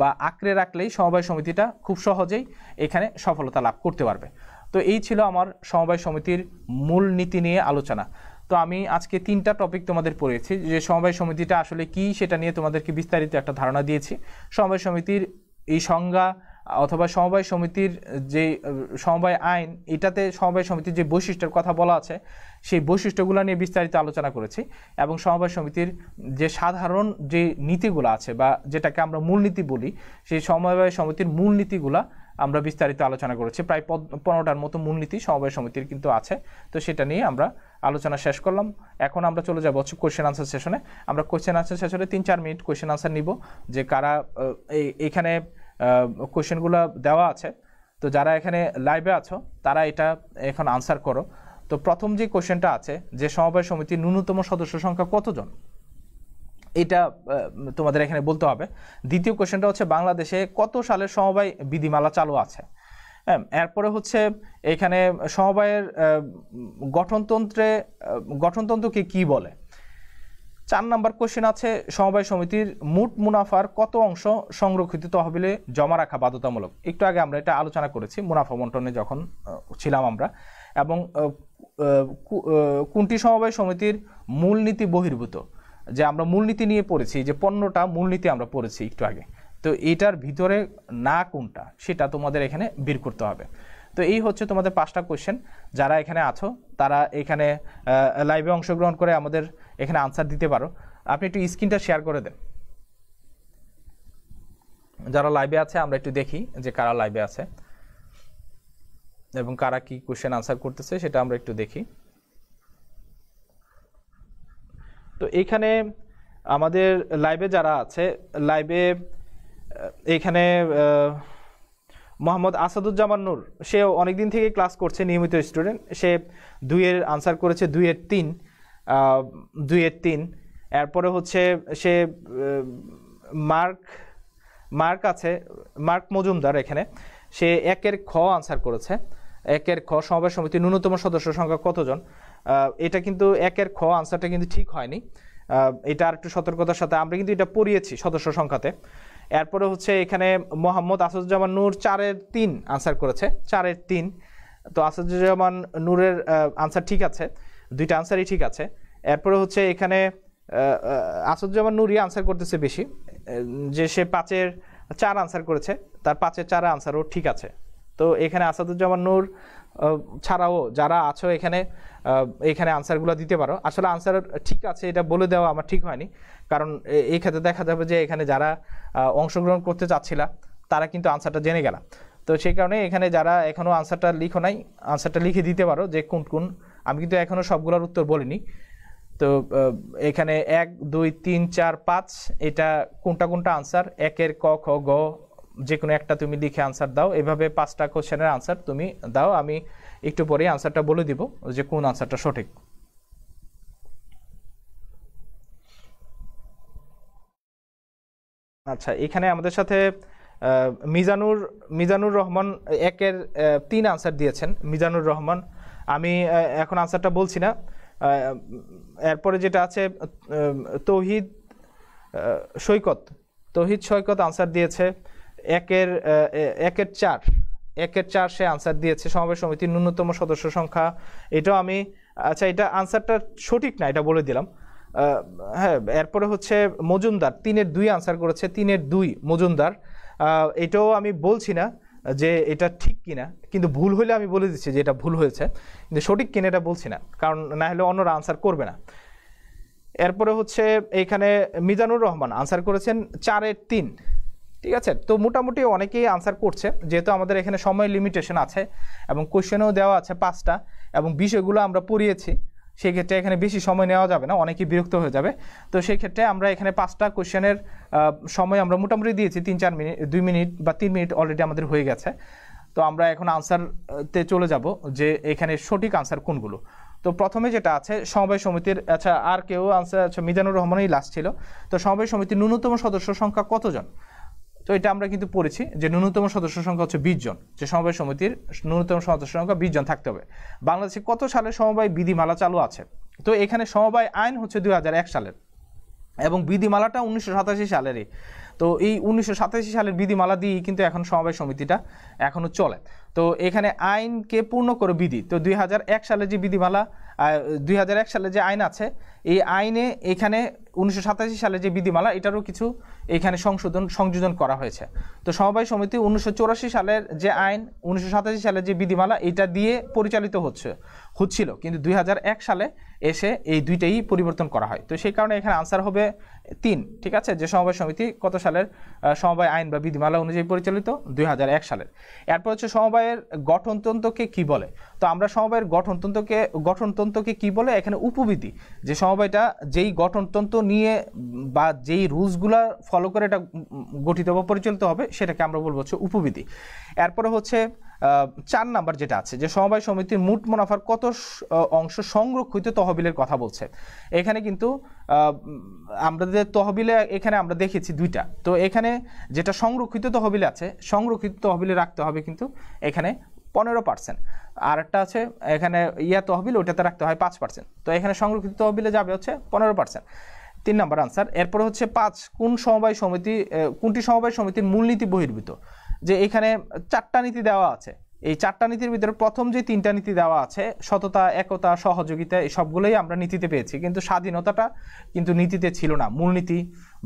বা আঁকড়ে রাখলেই সমবায় সমিতিটা খুব সহজেই এখানে সফলতা লাভ করতে পারবে তো এই ছিল আমার সমবায় সমিতির মূল নীতি নিয়ে আলোচনা তো আমি আজকে তিনটা টপিক তোমাদের পড়েছি যে সমবায় সমিতিটা আসলে কি সেটা নিয়ে তোমাদেরকে বিস্তারিত একটা ধারণা দিয়েছি সমবায় সমিতির এই সংজ্ঞা অথবা সমবায় সমিতির যে সমবায় আইন এটাতে সমবায় সমিতির যে বৈশিষ্ট্যের কথা বলা আছে সেই বৈশিষ্ট্যগুলো নিয়ে বিস্তারিত আলোচনা করেছি এবং সমবায় সমিতির যে সাধারণ যে নীতিগুলো আছে বা যেটাকে আমরা মূলনীতি বলি সেই সমবায় সমিতির মূলনীতিগুলা আমরা বিস্তারিত আলোচনা করেছি প্রায় পনেরোটার মতো মূলনীতি সমবায় সমিতির কিন্তু আছে তো সেটা নিয়ে আমরা আলোচনা শেষ করলাম এখন আমরা চলে যাবো হচ্ছে কোয়েশ্চেন আনসার সেশনে আমরা কোয়েশ্চেন আনসার সেশনে তিন চার মিনিট কোয়েশ্চেন আনসার নিব যে কারা এখানে কোয়েশ্চেনগুলো দেওয়া আছে তো যারা এখানে লাইভে আছো তারা এটা এখন আনসার করো তো প্রথম যে কোয়েশ্চেনটা আছে যে সমবায় সমিতির ন্যূনতম সদস্য সংখ্যা কতজন এটা তোমাদের এখানে বলতে হবে দ্বিতীয় কোশ্চেনটা হচ্ছে বাংলাদেশে কত সালের সমবায় বিধিমালা চালু আছে হ্যাঁ এরপরে হচ্ছে এখানে সমবায়ের গঠনতন্ত্রে গঠনতন্ত্রকে কি বলে চার নম্বর কোশ্চেন আছে সমবায় সমিতির মোট মুনাফার কত অংশ সংরক্ষিত তহবিলে জমা রাখা বাধ্যতামূলক একটু আগে আমরা এটা আলোচনা করেছি মুনাফা বন্টনে যখন ছিলাম আমরা এবং কোনটি সমবায় সমিতির মূলনীতি বহির্ভূত যে আমরা মূলনীতি নিয়ে পড়েছি যে পণ্যটা মূলনীতি আমরা পড়েছি একটু আগে তো এটার ভিতরে না কোনটা সেটা তোমাদের এখানে বের করতে হবে তো এই হচ্ছে তোমাদের পাঁচটা কোয়েশ্চেন যারা এখানে আছো তারা এখানে লাইভে অংশগ্রহণ করে আমাদের এখানে আনসার দিতে পারো আপনি একটু স্ক্রিনটা শেয়ার করে দেন যারা লাইভে আছে আমরা একটু দেখি যে কারা লাইভে আছে এবং কারা কি কোয়েশ্চেন আনসার করতেছে সেটা আমরা একটু দেখি তো এইখানে আমাদের লাইভে যারা আছে লাইভে এইখানে মোহাম্মদ আসাদুজ্জামান নূর সে অনেক দিন থেকে ক্লাস করছে নিয়মিত স্টুডেন্ট সে দুইয়ের আনসার করেছে দুইয়ের তিন দুইয়ের তিন এরপরে হচ্ছে সে মার্ক মার্ক আছে মার্ক মজুমদার এখানে সে একের খ আনসার করেছে একের খ সমাবেশ সমিতি ন্যূনতম সদস্য সংখ্যা কতজন এটা কিন্তু একের খ আনসারটা কিন্তু ঠিক হয়নি এটা আর একটু সতর্কতার সাথে আমরা কিন্তু এটা পড়িয়েছি সদস্য সংখ্যাতে এরপরে হচ্ছে এখানে মোহাম্মদ আসাদুজ্জামান নূর চারের তিন আনসার করেছে চারের তিন তো আসাদুজ্জামান নূরের আনসার ঠিক আছে দুইটা আনসারই ঠিক আছে এরপরে হচ্ছে এখানে আসাদুজ্জামান নূরই আনসার করতেছে বেশি যে সে পাঁচের চার আনসার করেছে তার পাঁচের চার আনসারও ঠিক আছে তো এখানে আসাদুজ্জামান নূর ছাড়াও যারা আছো এখানে এখানে আনসারগুলো দিতে পারো আসলে আনসার ঠিক আছে এটা বলে দেওয়া আমার ঠিক হয়নি কারণ এই ক্ষেত্রে দেখা যাবে যে এখানে যারা অংশগ্রহণ করতে চাচ্ছিলা তারা কিন্তু আনসারটা জেনে গেলাম তো সেই কারণে এখানে যারা এখনও আনসারটা লিখো নাই আনসারটা লিখে দিতে পারো যে কোন কোন আমি কিন্তু এখনও সবগুলোর উত্তর বলিনি তো এখানে এক দুই তিন চার পাঁচ এটা কোনটা কোনটা আনসার একের ক খ গ যে কোনো একটা তুমি লিখে আনসার দাও এভাবে পাঁচটা কোশ্চেনের আনসার তুমি দাও আমি একটু পরে আনসারটা বলে দিব যে কোন আনসারটা সঠিক আচ্ছা এখানে আমাদের সাথে মিজানুর মিজানুর রহমান একের তিন আনসার দিয়েছেন মিজানুর রহমান আমি এখন আনসারটা বলছি না এরপরে যেটা আছে তৌহিদ সৈকত তৌহিদ সৈকত আনসার দিয়েছে একের একের চার একের চার সে আনসার দিয়েছে সমাবেশ সমিতির ন্যূনতম সদস্য সংখ্যা এটাও আমি আচ্ছা এটা আনসারটা সঠিক না এটা বলে দিলাম হ্যাঁ এরপরে হচ্ছে মজুমদার তিনের দুই আনসার করেছে তিনের দুই মজুমদার এটাও আমি বলছি না যে এটা ঠিক কিনা কিন্তু ভুল হলে আমি বলে দিচ্ছি যে এটা ভুল হয়েছে কিন্তু সঠিক কিনা এটা বলছি না কারণ না হলে অন্যরা আনসার করবে না এরপরে হচ্ছে এইখানে মিজানুর রহমান আনসার করেছেন চারের তিন ঠিক আছে তো মোটামুটি অনেকেই আনসার করছে যেহেতু আমাদের এখানে সময় লিমিটেশন আছে এবং কোয়েশ্চেনও দেওয়া আছে পাঁচটা এবং বিষয়গুলো আমরা পড়িয়েছি সেক্ষেত্রে এখানে বেশি সময় নেওয়া যাবে না অনেকেই বিরক্ত হয়ে যাবে তো সেক্ষেত্রে আমরা এখানে পাঁচটা কোয়েশ্চেনের সময় আমরা মোটামুটি দিয়েছি তিন চার মিনিট দুই মিনিট বা তিন মিনিট অলরেডি আমাদের হয়ে গেছে তো আমরা এখন আনসারতে চলে যাব যে এখানে সঠিক আনসার কোনগুলো তো প্রথমে যেটা আছে সমবায় সমিতির আচ্ছা আর কেউ আনসার আচ্ছা মিজানুর রহমানই লাস্ট ছিল তো সমবায় সমিতির ন্যূনতম সদস্য সংখ্যা কতজন তো এটা আমরা কিন্তু পড়েছি যে ন্যূনতম সদস্য সংখ্যা হচ্ছে বিশ জন যে সমবায় সমিতির ন্যূনতম সদস্য সংখ্যা বিশ জন থাকতে হবে বাংলাদেশে কত সালে সমবায় বিধিমালা চালু আছে তো এখানে সমবায় আইন হচ্ছে দুই সালের এবং বিধিমালাটা উনিশশো সালেরই তো এই উনিশশো সালের বিধিমালা দিয়েই কিন্তু এখন সমবায় সমিতিটা এখনও চলে তো এখানে আইনকে পূর্ণ করে বিধি তো দুই সালে যে বিধিমালা দুই সালে যে আইন আছে এই আইনে এখানে উনিশশো সালে যে বিধিমালা এটারও কিছু এখানে সংশোধন সংযোজন করা হয়েছে তো সমবায় সমিতি উনিশশো সালের যে আইন উনিশশো সালে যে বিধিমালা এটা দিয়ে পরিচালিত হচ্ছে হচ্ছিল কিন্তু দুই সালে এসে এই দুইটাই পরিবর্তন করা হয় তো সেই কারণে এখানে আনসার হবে তিন ঠিক আছে যে সমবায় সমিতি কত সালের সমবায় আইন বা বিধিমালা অনুযায়ী পরিচালিত দুই সালের এরপর হচ্ছে সমবায়ের গঠনতন্ত্রকে কি বলে তো আমরা সমবায়ের গঠনতন্ত্রকে গঠনতন্ত্রকে কি বলে এখানে উপবিধি যে সমবায়টা যেই গঠনতন্ত্র নিয়ে বা যেই রুলসগুলা ফলো করে এটা গঠিত বা পরিচালিত হবে সেটাকে আমরা বলবো হচ্ছে উপবিধি এরপরে হচ্ছে চার নাম্বার যেটা আছে যে সমবায় সমিতির মোট মুনাফার কত অংশ সংরক্ষিত তহবিলের কথা বলছে এখানে কিন্তু আমরা যে তহবিলে এখানে আমরা দেখেছি দুইটা তো এখানে যেটা সংরক্ষিত তহবিল আছে সংরক্ষিত তহবিলে রাখতে হবে কিন্তু এখানে পনেরো পার্সেন্ট আর একটা আছে এখানে ইয়া তহবিল ওটাতে রাখতে হয় পাঁচ পার্সেন্ট তো এখানে সংরক্ষিত তহবিলে যাবে হচ্ছে পনেরো পার্সেন্ট তিন নম্বর আনসার এরপর হচ্ছে পাঁচ কোন সমবায় সমিতি কোনটি সমবায় সমিতির মূলনীতি বহির্ভূত যে এখানে চারটা নীতি দেওয়া আছে এই চারটা নীতির ভিতরে প্রথম যে তিনটা নীতি দেওয়া আছে সততা একতা সহযোগিতা এই সবগুলোই আমরা নীতিতে পেয়েছি কিন্তু স্বাধীনতাটা কিন্তু নীতিতে ছিল না মূলনীতি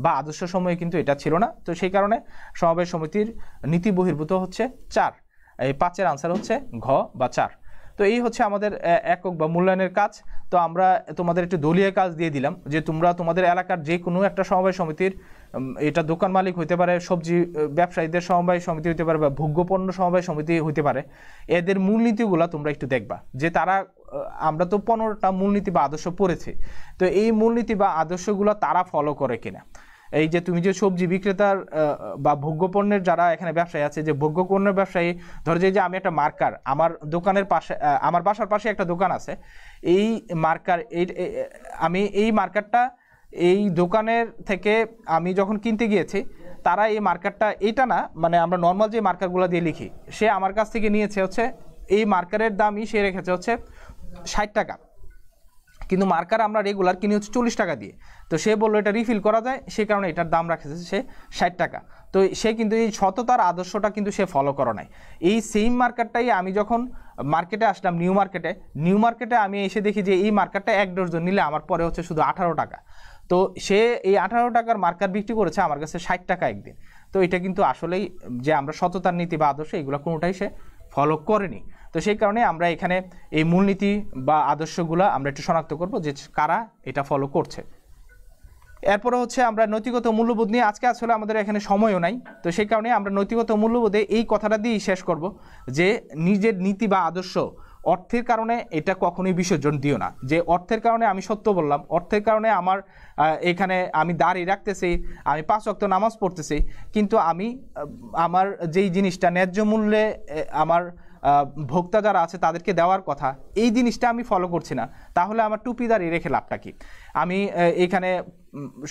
বা আদর্শ সময়ে কিন্তু এটা ছিল না তো সেই কারণে সমাবেশ সমিতির নীতি বহির্ভূত হচ্ছে চার এই পাঁচের আনসার হচ্ছে ঘ বা চার তো এই হচ্ছে আমাদের একক বা মূল্যায়নের কাজ তো আমরা তোমাদের একটু দলীয় কাজ দিয়ে দিলাম যে তোমরা তোমাদের এলাকার যে কোনো একটা সমাবেশ সমিতির এটা দোকান মালিক হইতে পারে সবজি ব্যবসায়ীদের সমবায় সমিতি হইতে পারে বা ভোগ্যপণ্য সমবায় সমিতি হইতে পারে এদের মূলনীতিগুলো তোমরা একটু দেখবা যে তারা আমরা তো পনেরোটা মূলনীতি বা আদর্শ পড়েছি তো এই মূলনীতি বা আদর্শগুলো তারা ফলো করে কিনা এই যে তুমি যে সবজি বিক্রেতার বা ভোগ্যপণ্যের যারা এখানে ব্যবসায়ী আছে যে ভোগ্যপণ্যের ব্যবসায়ী ধরো যে আমি একটা মার্কার আমার দোকানের পাশে আমার বাসার পাশে একটা দোকান আছে এই মার্কার এই আমি এই মার্কারটা এই দোকানের থেকে আমি যখন কিনতে গিয়েছি তারা এই মার্কারটা এটা না মানে আমরা নর্মাল যে মার্কারগুলো দিয়ে লিখি সে আমার কাছ থেকে নিয়েছে হচ্ছে এই মার্কারের দামই সে রেখেছে হচ্ছে ষাট টাকা কিন্তু মার্কার আমরা রেগুলার কিনি হচ্ছে চল্লিশ টাকা দিয়ে তো সে বললো এটা রিফিল করা যায় সে কারণে এটার দাম রাখেছে সে ষাট টাকা তো সে কিন্তু এই সততার আদর্শটা কিন্তু সে ফলো করে নাই এই সেম মার্কারটাই আমি যখন মার্কেটে আসলাম নিউ মার্কেটে নিউ মার্কেটে আমি এসে দেখি যে এই মার্কারটা এক ডজন নিলে আমার পরে হচ্ছে শুধু আঠারো টাকা তো সে এই আঠারো টাকার মার্কার বিক্রি করেছে আমার কাছে ষাট টাকা একদিন তো এটা কিন্তু আসলেই যে আমরা সততার নীতি বা আদর্শ এগুলো কোনোটাই সে ফলো করেনি তো সেই কারণে আমরা এখানে এই মূলনীতি বা আদর্শগুলো আমরা একটু শনাক্ত করব যে কারা এটা ফলো করছে এরপরে হচ্ছে আমরা নৈতিকত মূল্যবোধ নিয়ে আজকে আসলে আমাদের এখানে সময়ও নাই তো সেই কারণে আমরা নৈতিকত মূল্যবোধে এই কথাটা দিয়েই শেষ করব যে নিজের নীতি বা আদর্শ অর্থের কারণে এটা কখনোই বিসর্জন দিও না যে অর্থের কারণে আমি সত্য বললাম অর্থের কারণে আমার এখানে আমি দাঁড়িয়ে রাখতেছি আমি পাঁচ অক্ত নামাজ পড়তেছি কিন্তু আমি আমার যেই জিনিসটা ন্যায্য মূল্যে আমার ভোক্তা যারা আছে তাদেরকে দেওয়ার কথা এই জিনিসটা আমি ফলো করছি না তাহলে আমার টুপি দাঁড়িয়ে রেখে লাভটা কি আমি এখানে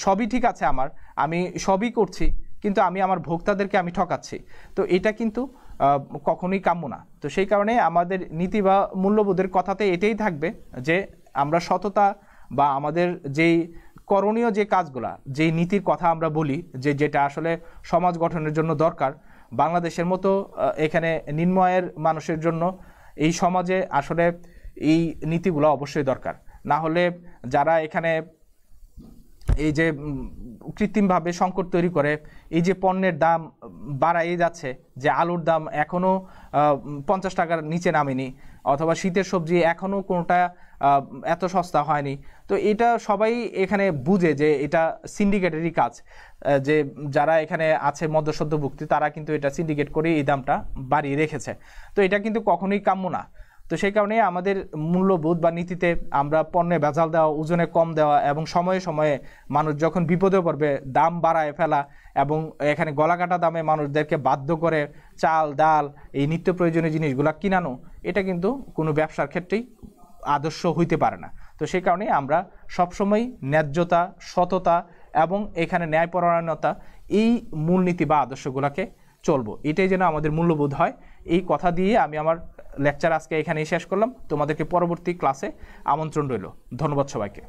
সবই ঠিক আছে আমার আমি সবই করছি কিন্তু আমি আমার ভোক্তাদেরকে আমি ঠকাচ্ছি তো এটা কিন্তু কখনোই কাম্য না তো সেই কারণে আমাদের নীতি বা মূল্যবোধের কথাতে এটাই থাকবে যে আমরা সততা বা আমাদের যেই করণীয় যে কাজগুলা যেই নীতির কথা আমরা বলি যে যেটা আসলে সমাজ গঠনের জন্য দরকার বাংলাদেশের মতো এখানে নিম্ন মানুষের জন্য এই সমাজে আসলে এই নীতিগুলো অবশ্যই দরকার না হলে যারা এখানে এই যে কৃত্রিমভাবে সংকট তৈরি করে এই যে পণ্যের দাম বাড়াই যাচ্ছে যে আলুর দাম এখনও পঞ্চাশ টাকার নিচে নামেনি অথবা শীতের সবজি এখনও কোনোটা এত সস্তা হয়নি তো এটা সবাই এখানে বুঝে যে এটা সিন্ডিকেটেরই কাজ যে যারা এখানে আছে মধ্যসদ্যভুক্তি তারা কিন্তু এটা সিন্ডিকেট করে এই দামটা বাড়িয়ে রেখেছে তো এটা কিন্তু কখনোই কাম্য না তো সেই কারণে আমাদের মূল্যবোধ বা নীতিতে আমরা পণ্যে ভেজাল দেওয়া ওজনে কম দেওয়া এবং সময়ে সময়ে মানুষ যখন বিপদে পড়বে দাম বাড়ায় ফেলা এবং এখানে গলাকাটা দামে মানুষদেরকে বাধ্য করে চাল ডাল এই নিত্য প্রয়োজনীয় জিনিসগুলো কিনানো এটা কিন্তু কোনো ব্যবসার ক্ষেত্রেই আদর্শ হইতে পারে না তো সেই কারণে আমরা সবসময় ন্যায্যতা সততা এবং এখানে ন্যায়পরায়ণতা এই মূলনীতি বা আদর্শগুলোকে চলবো এটাই যেন আমাদের মূল্যবোধ হয় এই কথা দিয়ে আমি আমার লেকচার আজকে এখানেই শেষ করলাম তোমাদেরকে পরবর্তী ক্লাসে আমন্ত্রণ রইল ধন্যবাদ সবাইকে